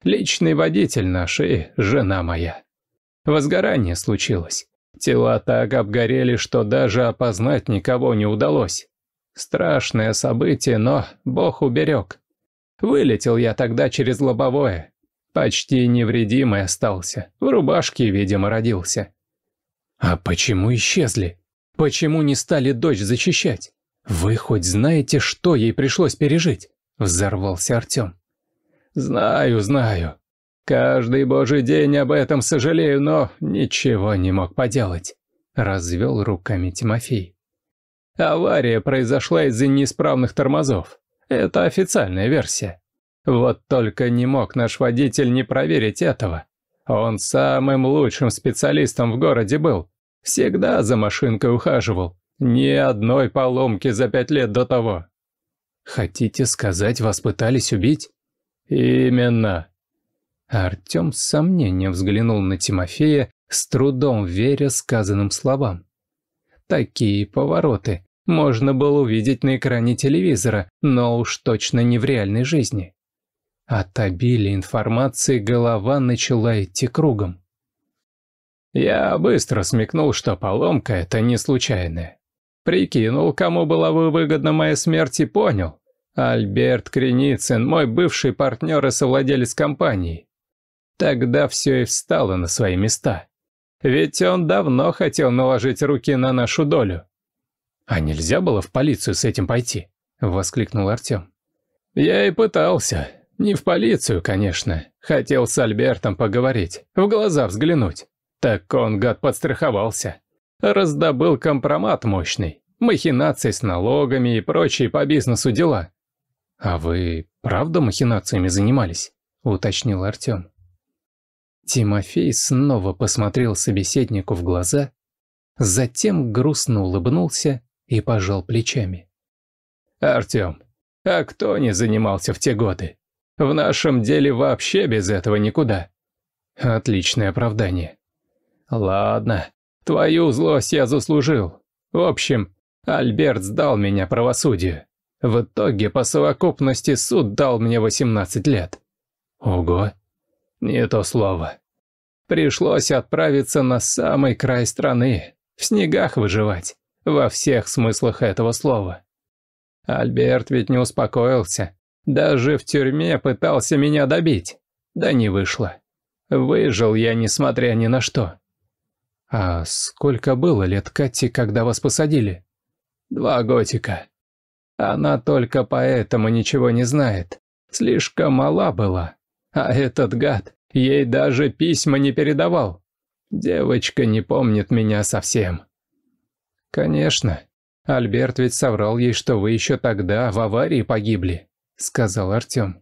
«Личный водитель нашей, жена моя. Возгорание случилось. Тела так обгорели, что даже опознать никого не удалось. Страшное событие, но бог уберег. Вылетел я тогда через лобовое. Почти невредимый остался. В рубашке, видимо, родился. А почему исчезли? Почему не стали дочь защищать? Вы хоть знаете, что ей пришлось пережить? Взорвался Артем. Знаю, знаю. Каждый божий день об этом сожалею, но ничего не мог поделать. Развел руками Тимофей. Авария произошла из-за неисправных тормозов. Это официальная версия. Вот только не мог наш водитель не проверить этого. Он самым лучшим специалистом в городе был. Всегда за машинкой ухаживал. Ни одной поломки за пять лет до того. Хотите сказать, вас пытались убить? Именно. Артем с сомнением взглянул на Тимофея, с трудом веря сказанным словам. Такие повороты можно было увидеть на экране телевизора, но уж точно не в реальной жизни. От обилия информации голова начала идти кругом. Я быстро смекнул, что поломка – это не случайная. Прикинул, кому была бы выгодна моя смерть и понял. Альберт Креницын, мой бывший партнер и совладелец компании. Тогда все и встало на свои места. Ведь он давно хотел наложить руки на нашу долю». «А нельзя было в полицию с этим пойти?» — воскликнул Артём. «Я и пытался. Не в полицию, конечно. Хотел с Альбертом поговорить, в глаза взглянуть. Так он, гад, подстраховался. Раздобыл компромат мощный, махинации с налогами и прочие по бизнесу дела». «А вы правда махинациями занимались?» — уточнил Артём. Тимофей снова посмотрел собеседнику в глаза, затем грустно улыбнулся и пожал плечами. «Артем, а кто не занимался в те годы? В нашем деле вообще без этого никуда». «Отличное оправдание». «Ладно, твою злость я заслужил. В общем, Альберт сдал меня правосудию. В итоге по совокупности суд дал мне 18 лет». «Ого!» Не то слово. Пришлось отправиться на самый край страны, в снегах выживать, во всех смыслах этого слова. Альберт ведь не успокоился, даже в тюрьме пытался меня добить, да не вышло. Выжил я, несмотря ни на что. А сколько было лет Кати, когда вас посадили? Два готика. Она только поэтому ничего не знает. Слишком мала была. А этот гад Ей даже письма не передавал. Девочка не помнит меня совсем. Конечно. Альберт ведь соврал ей, что вы еще тогда в аварии погибли, сказал Артем.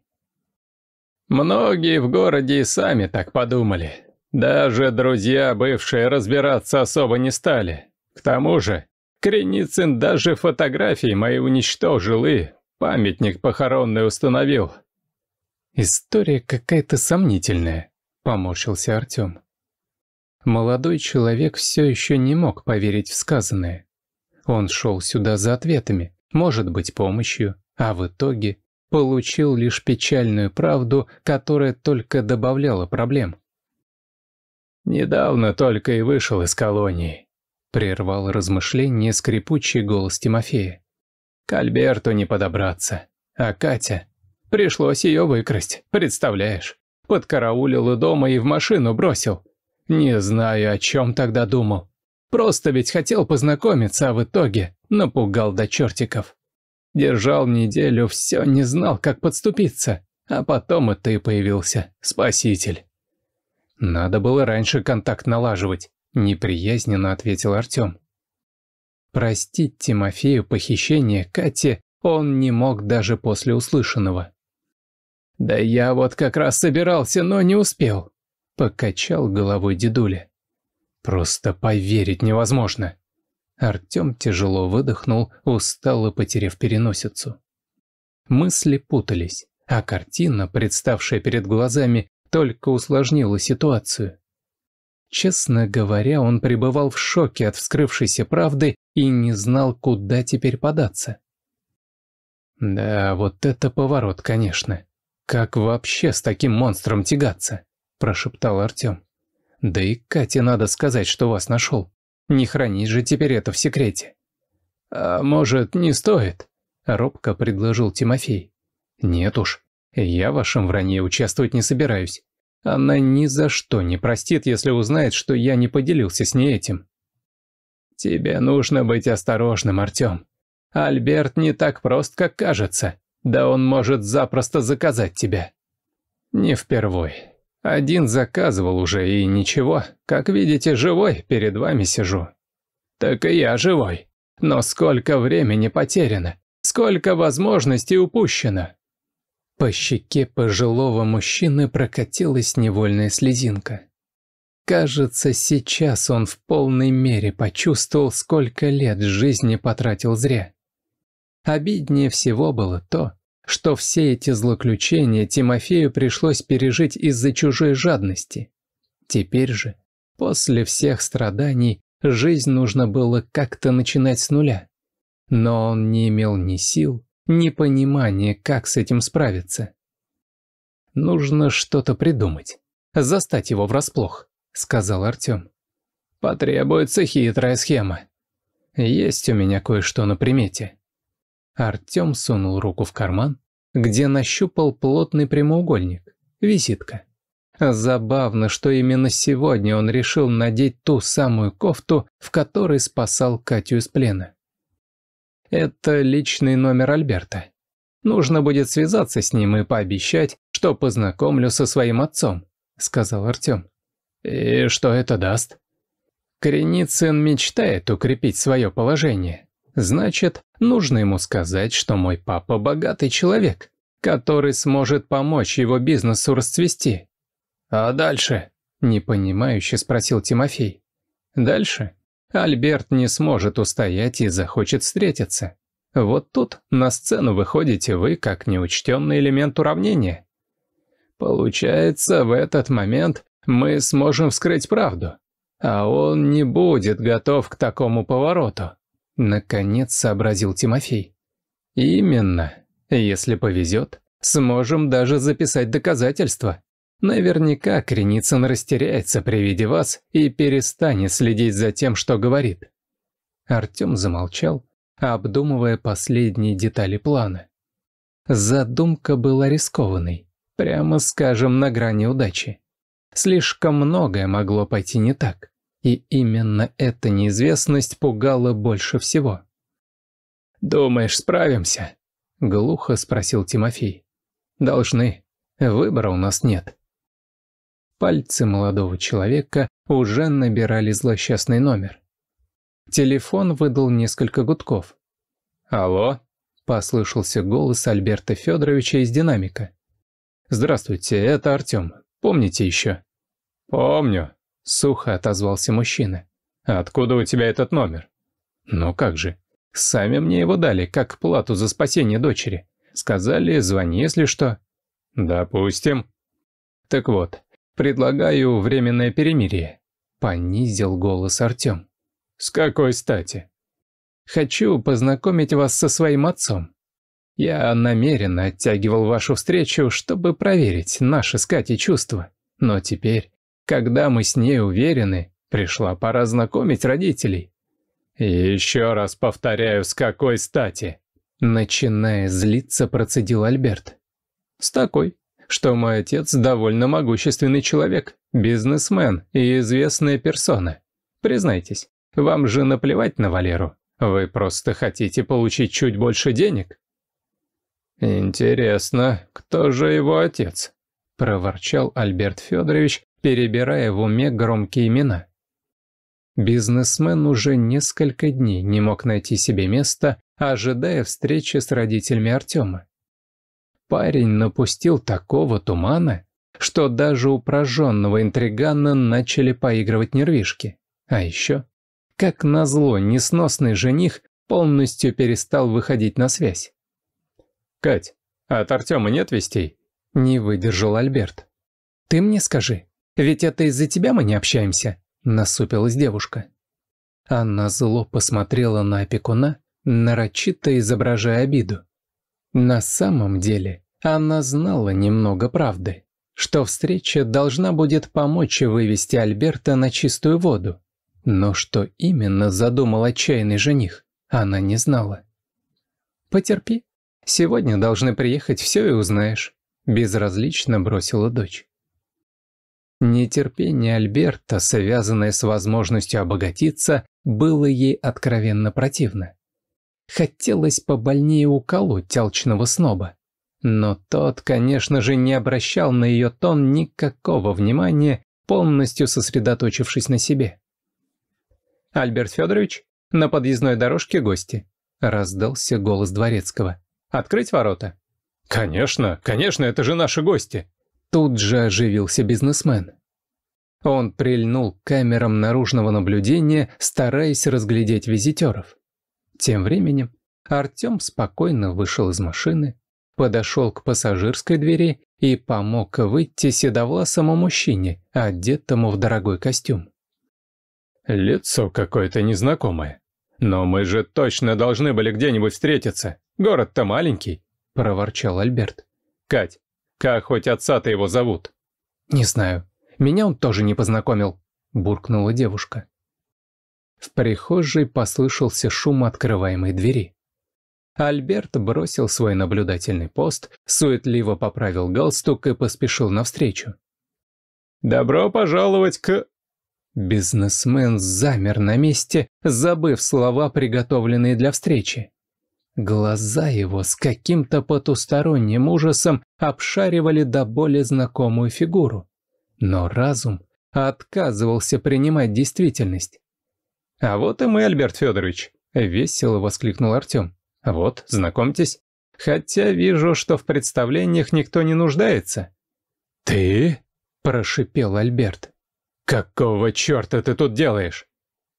Многие в городе и сами так подумали. Даже друзья бывшие разбираться особо не стали. К тому же, Креницын даже фотографии мои уничтожил и памятник похоронный установил. «История какая-то сомнительная», – поморщился Артем. Молодой человек все еще не мог поверить в сказанное. Он шел сюда за ответами, может быть, помощью, а в итоге получил лишь печальную правду, которая только добавляла проблем. «Недавно только и вышел из колонии», — прервал размышление скрипучий голос Тимофея. «К Альберту не подобраться, а Катя Пришлось ее выкрасть, представляешь? Подкараулил у дома и в машину бросил. Не знаю, о чем тогда думал. Просто ведь хотел познакомиться, а в итоге напугал до чертиков. Держал неделю, все не знал, как подступиться. А потом и ты появился, спаситель. Надо было раньше контакт налаживать, неприязненно ответил Артем. Простить Тимофею похищение Кати он не мог даже после услышанного. «Да я вот как раз собирался, но не успел», — покачал головой дедуля. «Просто поверить невозможно». Артем тяжело выдохнул, устало потеряв переносицу. Мысли путались, а картина, представшая перед глазами, только усложнила ситуацию. Честно говоря, он пребывал в шоке от вскрывшейся правды и не знал, куда теперь податься. Да, вот это поворот, конечно. «Как вообще с таким монстром тягаться?» – прошептал Артем. «Да и Кате надо сказать, что вас нашел. Не хранить же теперь это в секрете». «А может, не стоит?» – робко предложил Тимофей. «Нет уж, я в вашем вранье участвовать не собираюсь. Она ни за что не простит, если узнает, что я не поделился с ней этим». «Тебе нужно быть осторожным, Артем. Альберт не так прост, как кажется», да он может запросто заказать тебя. Не впервой. Один заказывал уже, и ничего. Как видите, живой, перед вами сижу. Так и я живой. Но сколько времени потеряно, сколько возможностей упущено. По щеке пожилого мужчины прокатилась невольная слезинка. Кажется, сейчас он в полной мере почувствовал, сколько лет жизни потратил зря. Обиднее всего было то, что все эти злоключения Тимофею пришлось пережить из-за чужой жадности. Теперь же, после всех страданий, жизнь нужно было как-то начинать с нуля. Но он не имел ни сил, ни понимания, как с этим справиться. «Нужно что-то придумать. Застать его врасплох», — сказал Артем. «Потребуется хитрая схема. Есть у меня кое-что на примете». Артем сунул руку в карман, где нащупал плотный прямоугольник, визитка. Забавно, что именно сегодня он решил надеть ту самую кофту, в которой спасал Катю из плена. Это личный номер Альберта. Нужно будет связаться с ним и пообещать, что познакомлю со своим отцом, сказал Артем. И что это даст? Креницын мечтает укрепить свое положение, Значит, нужно ему сказать, что мой папа богатый человек, который сможет помочь его бизнесу расцвести. А дальше? Непонимающе спросил Тимофей. Дальше? Альберт не сможет устоять и захочет встретиться. Вот тут на сцену выходите вы как неучтенный элемент уравнения. Получается, в этот момент мы сможем вскрыть правду, а он не будет готов к такому повороту. Наконец сообразил Тимофей. «Именно. Если повезет, сможем даже записать доказательства. Наверняка Креницын растеряется при виде вас и перестанет следить за тем, что говорит». Артем замолчал, обдумывая последние детали плана. Задумка была рискованной, прямо скажем, на грани удачи. Слишком многое могло пойти не так. И именно эта неизвестность пугала больше всего. «Думаешь, справимся?» — глухо спросил Тимофей. «Должны. Выбора у нас нет». Пальцы молодого человека уже набирали злосчастный номер. Телефон выдал несколько гудков. «Алло?» – послышался голос Альберта Федоровича из динамика. «Здравствуйте, это Артем. Помните еще?» «Помню», Сухо отозвался мужчина. «Откуда у тебя этот номер?» «Ну как же. Сами мне его дали, как плату за спасение дочери. Сказали, звони, если что». «Допустим». «Так вот, предлагаю временное перемирие», — понизил голос Артем. «С какой стати?» «Хочу познакомить вас со своим отцом. Я намеренно оттягивал вашу встречу, чтобы проверить наши с Катей чувства, но теперь когда мы с ней уверены, пришла пора знакомить родителей. еще раз повторяю, с какой стати? Начиная злиться, процедил Альберт. С такой, что мой отец довольно могущественный человек, бизнесмен и известная персона. Признайтесь, вам же наплевать на Валеру. Вы просто хотите получить чуть больше денег? Интересно, кто же его отец? проворчал Альберт Федорович, перебирая в уме громкие имена. Бизнесмен уже несколько дней не мог найти себе места, ожидая встречи с родителями Артема. Парень напустил такого тумана, что даже у прожженного интригана начали поигрывать нервишки. А еще, как назло, несносный жених полностью перестал выходить на связь. «Кать, а от Артема нет вестей?» – не выдержал Альберт. «Ты мне скажи, ведь это из-за тебя мы не общаемся», – насупилась девушка. Анна зло посмотрела на опекуна, нарочито изображая обиду. На самом деле, она знала немного правды, что встреча должна будет помочь вывести Альберта на чистую воду. Но что именно задумал отчаянный жених, она не знала. «Потерпи. Сегодня должны приехать, все и узнаешь», – безразлично бросила дочь. Нетерпение Альберта, связанное с возможностью обогатиться, было ей откровенно противно. Хотелось побольнее уколоть тялчного сноба. Но тот, конечно же, не обращал на ее тон никакого внимания, полностью сосредоточившись на себе. «Альберт Федорович, на подъездной дорожке гости», — раздался голос дворецкого. «Открыть ворота?» «Конечно, конечно, это же наши гости!» Тут же оживился бизнесмен. Он прильнул к камерам наружного наблюдения, стараясь разглядеть визитеров. Тем временем Артем спокойно вышел из машины, подошел к пассажирской двери и помог выйти седовласому мужчине, одетому в дорогой костюм. «Лицо какое-то незнакомое. Но мы же точно должны были где-нибудь встретиться. Город-то маленький», — проворчал Альберт. «Кать, как хоть отца-то его зовут?» «Не знаю. Меня он тоже не познакомил», — буркнула девушка. В прихожей послышался шум открываемой двери. Альберт бросил свой наблюдательный пост, суетливо поправил галстук и поспешил навстречу. «Добро пожаловать к...» Бизнесмен замер на месте, забыв слова, приготовленные для встречи. Глаза его с каким-то потусторонним ужасом обшаривали до боли знакомую фигуру. Но разум отказывался принимать действительность. «А вот и мы, Альберт Федорович!» – весело воскликнул Артем. «Вот, знакомьтесь. Хотя вижу, что в представлениях никто не нуждается». «Ты?» – прошипел Альберт. «Какого черта ты тут делаешь?»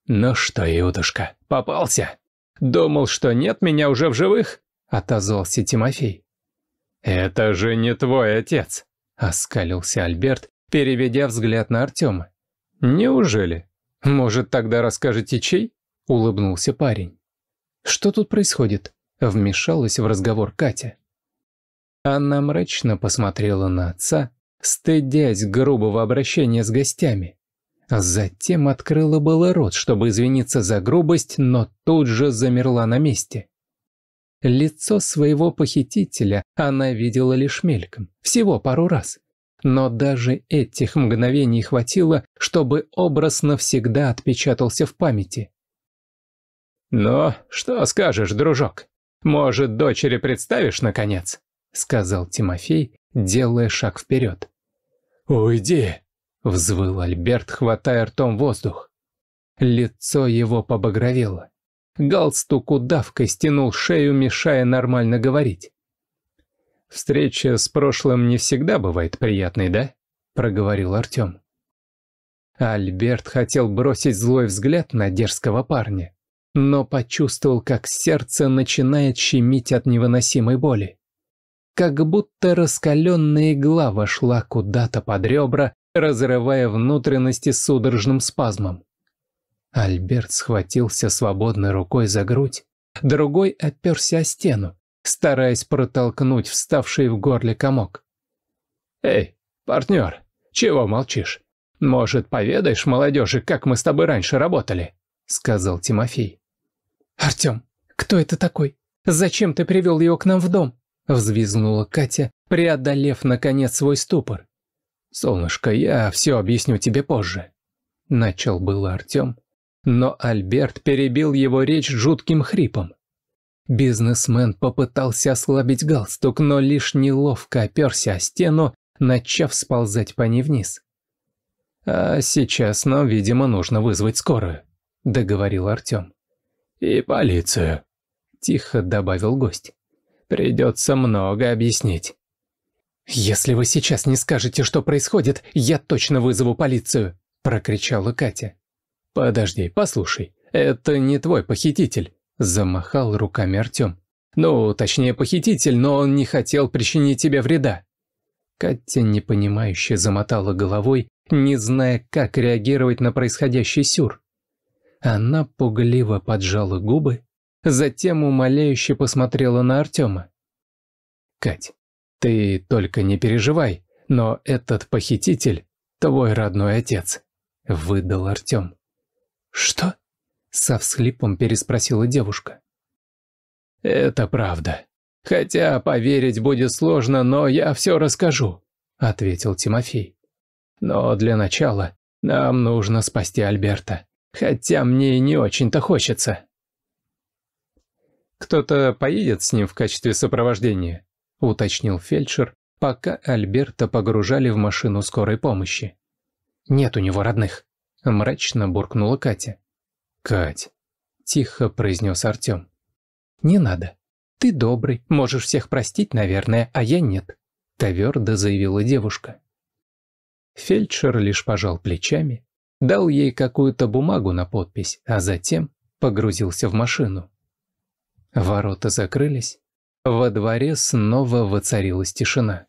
«Ну что, Иудушка, попался?» Думал, что нет меня уже в живых?» — отозвался Тимофей. «Это же не твой отец!» — оскалился Альберт, переведя взгляд на Артема. «Неужели? Может, тогда расскажете, чей?» — улыбнулся парень. «Что тут происходит?» — вмешалась в разговор Катя. Она мрачно посмотрела на отца, стыдясь грубого обращения с гостями. А затем открыла было рот, чтобы извиниться за грубость, но тут же замерла на месте. Лицо своего похитителя она видела лишь мельком, всего пару раз. Но даже этих мгновений хватило, чтобы образ навсегда отпечатался в памяти. «Ну, что скажешь, дружок? Может, дочери представишь, наконец?» — сказал Тимофей, делая шаг вперед. «Уйди!» Взвыл Альберт, хватая ртом воздух. Лицо его побагровело. Галстук удавкой стянул шею, мешая нормально говорить. «Встреча с прошлым не всегда бывает приятной, да?» — проговорил Артем. Альберт хотел бросить злой взгляд на дерзкого парня, но почувствовал, как сердце начинает щемить от невыносимой боли. Как будто раскаленная игла вошла куда-то под ребра, разрывая внутренности судорожным спазмом. Альберт схватился свободной рукой за грудь, другой оперся о стену, стараясь протолкнуть вставший в горле комок. «Эй, партнер, чего молчишь? Может, поведаешь молодежи, как мы с тобой раньше работали?» — сказал Тимофей. «Артем, кто это такой? Зачем ты привел его к нам в дом?» — взвизгнула Катя, преодолев, наконец, свой ступор. «Солнышко, я все объясню тебе позже», – начал было Артем, но Альберт перебил его речь жутким хрипом. Бизнесмен попытался ослабить галстук, но лишь неловко оперся о стену, начав сползать по ней вниз. «А сейчас нам, видимо, нужно вызвать скорую», – договорил Артем. «И полицию», – тихо добавил гость. «Придется много объяснить». «Если вы сейчас не скажете, что происходит, я точно вызову полицию!» – прокричала Катя. «Подожди, послушай, это не твой похититель!» – замахал руками Артем. «Ну, точнее, похититель, но он не хотел причинить тебе вреда!» Катя непонимающе замотала головой, не зная, как реагировать на происходящий сюр. Она пугливо поджала губы, затем умоляюще посмотрела на Артема. «Кать, ты только не переживай, но этот похититель – твой родной отец», – выдал Артем. «Что?» – со всхлипом переспросила девушка. «Это правда. Хотя поверить будет сложно, но я все расскажу», – ответил Тимофей. «Но для начала нам нужно спасти Альберта, хотя мне и не очень-то хочется». «Кто-то поедет с ним в качестве сопровождения?» – уточнил фельдшер, пока Альберта погружали в машину скорой помощи. «Нет у него родных», – мрачно буркнула Катя. «Кать», – тихо произнес Артем. «Не надо. Ты добрый, можешь всех простить, наверное, а я нет», – твердо заявила девушка. Фельдшер лишь пожал плечами, дал ей какую-то бумагу на подпись, а затем погрузился в машину. Ворота закрылись, во дворе снова воцарилась тишина.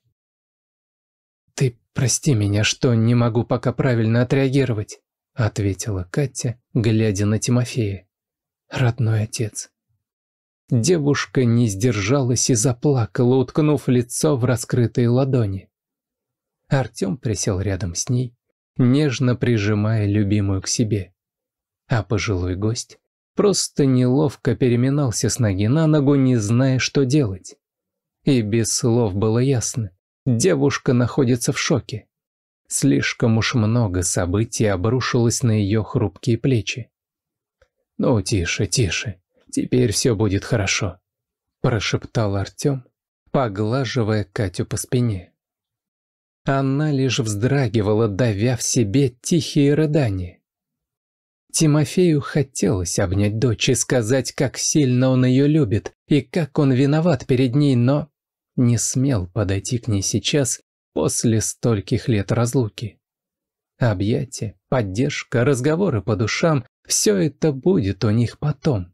«Ты прости меня, что не могу пока правильно отреагировать», — ответила Катя, глядя на Тимофея. «Родной отец». Девушка не сдержалась и заплакала, уткнув лицо в раскрытые ладони. Артем присел рядом с ней, нежно прижимая любимую к себе. А пожилой гость просто неловко переминался с ноги на ногу, не зная, что делать. И без слов было ясно. Девушка находится в шоке. Слишком уж много событий обрушилось на ее хрупкие плечи. «Ну, тише, тише. Теперь все будет хорошо», – прошептал Артем, поглаживая Катю по спине. Она лишь вздрагивала, давя в себе тихие рыдания. Тимофею хотелось обнять дочь и сказать, как сильно он ее любит и как он виноват перед ней, но не смел подойти к ней сейчас, после стольких лет разлуки. Объятия, поддержка, разговоры по душам – все это будет у них потом,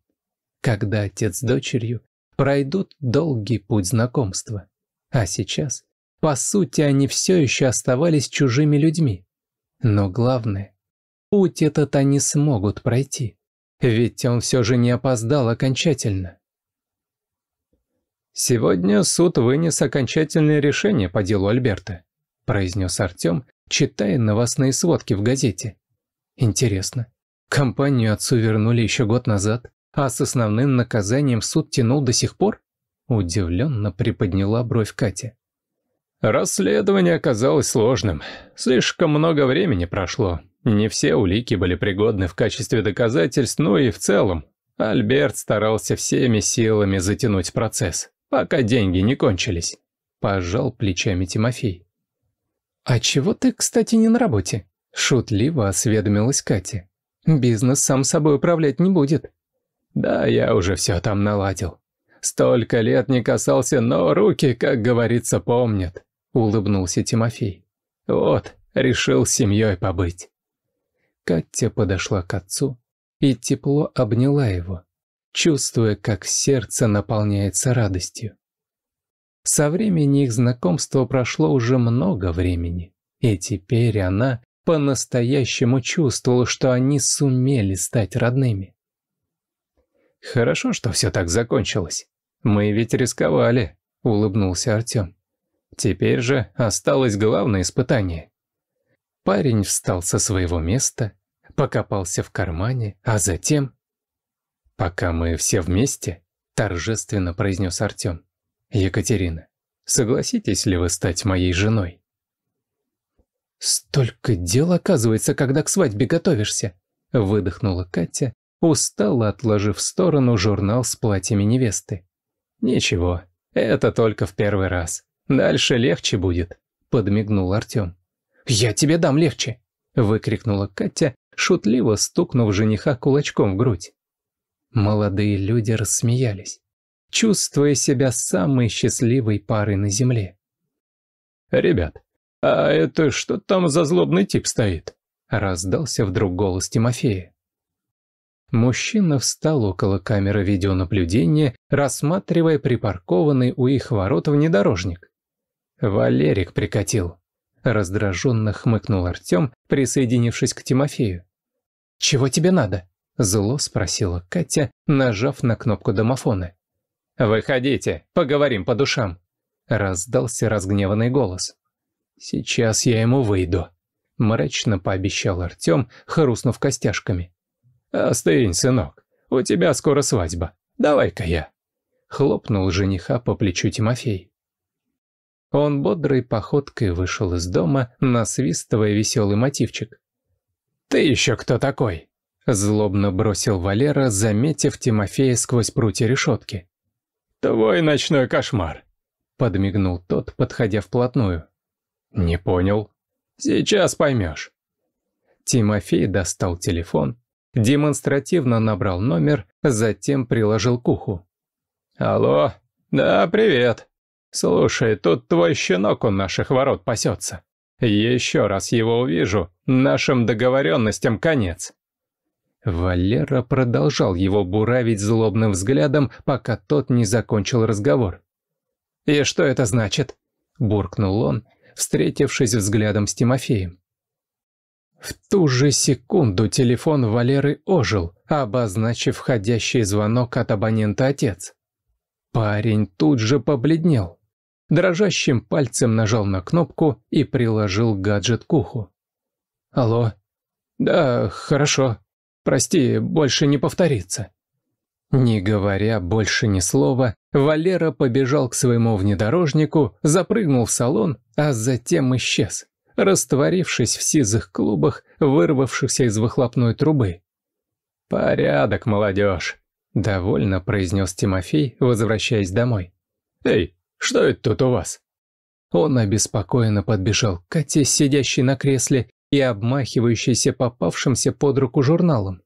когда отец с дочерью пройдут долгий путь знакомства. А сейчас, по сути, они все еще оставались чужими людьми. Но главное, Путь этот они смогут пройти. Ведь он все же не опоздал окончательно. «Сегодня суд вынес окончательное решение по делу Альберта», произнес Артем, читая новостные сводки в газете. «Интересно, компанию отцу вернули еще год назад, а с основным наказанием суд тянул до сих пор?» Удивленно приподняла бровь Катя. «Расследование оказалось сложным. Слишком много времени прошло. Не все улики были пригодны в качестве доказательств, но ну и в целом. Альберт старался всеми силами затянуть процесс, пока деньги не кончились. Пожал плечами Тимофей. «А чего ты, кстати, не на работе?» Шутливо осведомилась Катя. «Бизнес сам собой управлять не будет». «Да, я уже все там наладил. Столько лет не касался, но руки, как говорится, помнят», — улыбнулся Тимофей. «Вот, решил с семьей побыть». Катя подошла к отцу и тепло обняла его, чувствуя, как сердце наполняется радостью. Со времени их знакомства прошло уже много времени, и теперь она по-настоящему чувствовала, что они сумели стать родными. «Хорошо, что все так закончилось. Мы ведь рисковали», — улыбнулся Артем. «Теперь же осталось главное испытание». Парень встал со своего места, покопался в кармане, а затем... «Пока мы все вместе», — торжественно произнес Артем. «Екатерина, согласитесь ли вы стать моей женой?» «Столько дел, оказывается, когда к свадьбе готовишься», — выдохнула Катя, устало отложив в сторону журнал с платьями невесты. «Ничего, это только в первый раз. Дальше легче будет», — подмигнул Артем. «Я тебе дам легче!» – выкрикнула Катя, шутливо стукнув жениха кулачком в грудь. Молодые люди рассмеялись, чувствуя себя самой счастливой парой на земле. «Ребят, а это что там за злобный тип стоит?» – раздался вдруг голос Тимофея. Мужчина встал около камеры видеонаблюдения, рассматривая припаркованный у их ворот внедорожник. Валерик прикатил. Раздраженно хмыкнул Артем, присоединившись к Тимофею. «Чего тебе надо?» – зло спросила Катя, нажав на кнопку домофона. «Выходите, поговорим по душам», – раздался разгневанный голос. «Сейчас я ему выйду», – мрачно пообещал Артем, хрустнув костяшками. «Остынь, сынок, у тебя скоро свадьба. Давай-ка я». Хлопнул жениха по плечу Тимофей. Он бодрой походкой вышел из дома, насвистывая веселый мотивчик. «Ты еще кто такой?» Злобно бросил Валера, заметив Тимофея сквозь прутья решетки. «Твой ночной кошмар!» Подмигнул тот, подходя вплотную. «Не понял. Сейчас поймешь». Тимофей достал телефон, демонстративно набрал номер, затем приложил к уху. «Алло, да, привет!» «Слушай, тут твой щенок у наших ворот пасется. Еще раз его увижу, нашим договоренностям конец». Валера продолжал его буравить злобным взглядом, пока тот не закончил разговор. «И что это значит?» – буркнул он, встретившись взглядом с Тимофеем. В ту же секунду телефон Валеры ожил, обозначив входящий звонок от абонента отец. Парень тут же побледнел дрожащим пальцем нажал на кнопку и приложил гаджет к уху. «Алло?» «Да, хорошо. Прости, больше не повторится». Не говоря больше ни слова, Валера побежал к своему внедорожнику, запрыгнул в салон, а затем исчез, растворившись в сизых клубах, вырвавшихся из выхлопной трубы. «Порядок, молодежь», — довольно произнес Тимофей, возвращаясь домой. «Эй, что это тут у вас?» Он обеспокоенно подбежал к Кате, сидящей на кресле и обмахивающейся попавшимся под руку журналом.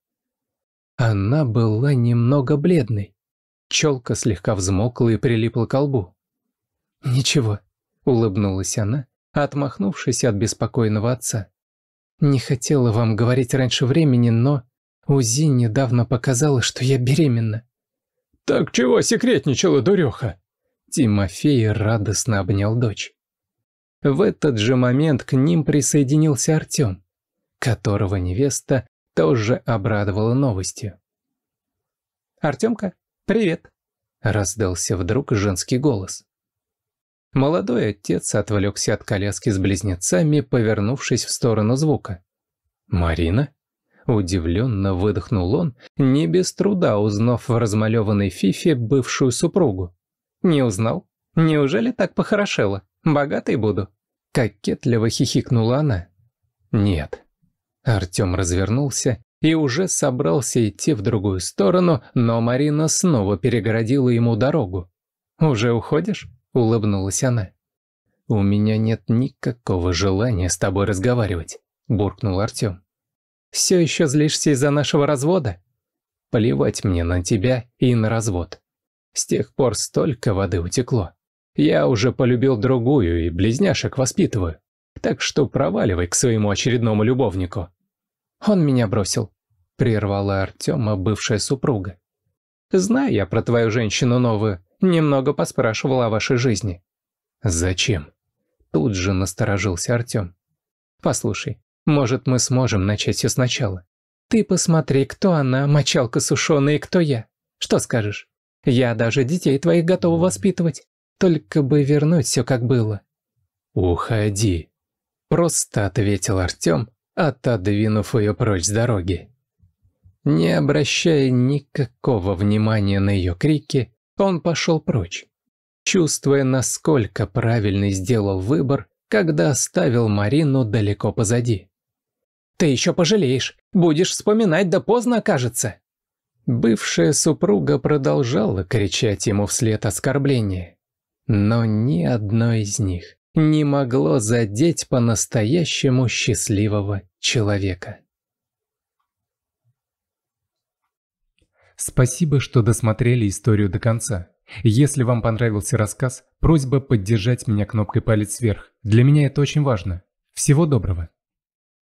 Она была немного бледной. Челка слегка взмокла и прилипла к лбу. «Ничего», — улыбнулась она, отмахнувшись от беспокойного отца. «Не хотела вам говорить раньше времени, но УЗИ недавно показала, что я беременна». «Так чего секретничала, дуреха?» Тимофей радостно обнял дочь. В этот же момент к ним присоединился Артем, которого невеста тоже обрадовала новостью. «Артемка, привет!» – раздался вдруг женский голос. Молодой отец отвлекся от коляски с близнецами, повернувшись в сторону звука. «Марина?» Удивленно выдохнул он, не без труда узнав в размалеванной фифе бывшую супругу. Не узнал? Неужели так похорошело? Богатый буду?» Кокетливо хихикнула она. «Нет». Артем развернулся и уже собрался идти в другую сторону, но Марина снова перегородила ему дорогу. «Уже уходишь?» – улыбнулась она. «У меня нет никакого желания с тобой разговаривать», – буркнул Артем. «Все еще злишься из-за нашего развода?» «Плевать мне на тебя и на развод. С тех пор столько воды утекло. Я уже полюбил другую и близняшек воспитываю. Так что проваливай к своему очередному любовнику. Он меня бросил, прервала Артема бывшая супруга. Знаю я про твою женщину новую, немного поспрашивала о вашей жизни. Зачем? Тут же насторожился Артем. Послушай, может мы сможем начать все сначала. Ты посмотри, кто она, мочалка сушеная, и кто я. Что скажешь? Я даже детей твоих готова воспитывать. Только бы вернуть все как было». «Уходи», — просто ответил Артем, отодвинув ее прочь с дороги. Не обращая никакого внимания на ее крики, он пошел прочь, чувствуя, насколько правильный сделал выбор, когда оставил Марину далеко позади. «Ты еще пожалеешь, будешь вспоминать, да поздно окажется!» Бывшая супруга продолжала кричать ему вслед оскорбления, но ни одно из них не могло задеть по-настоящему счастливого человека. Спасибо, что досмотрели историю до конца. Если вам понравился рассказ, просьба поддержать меня кнопкой палец вверх. Для меня это очень важно. Всего доброго.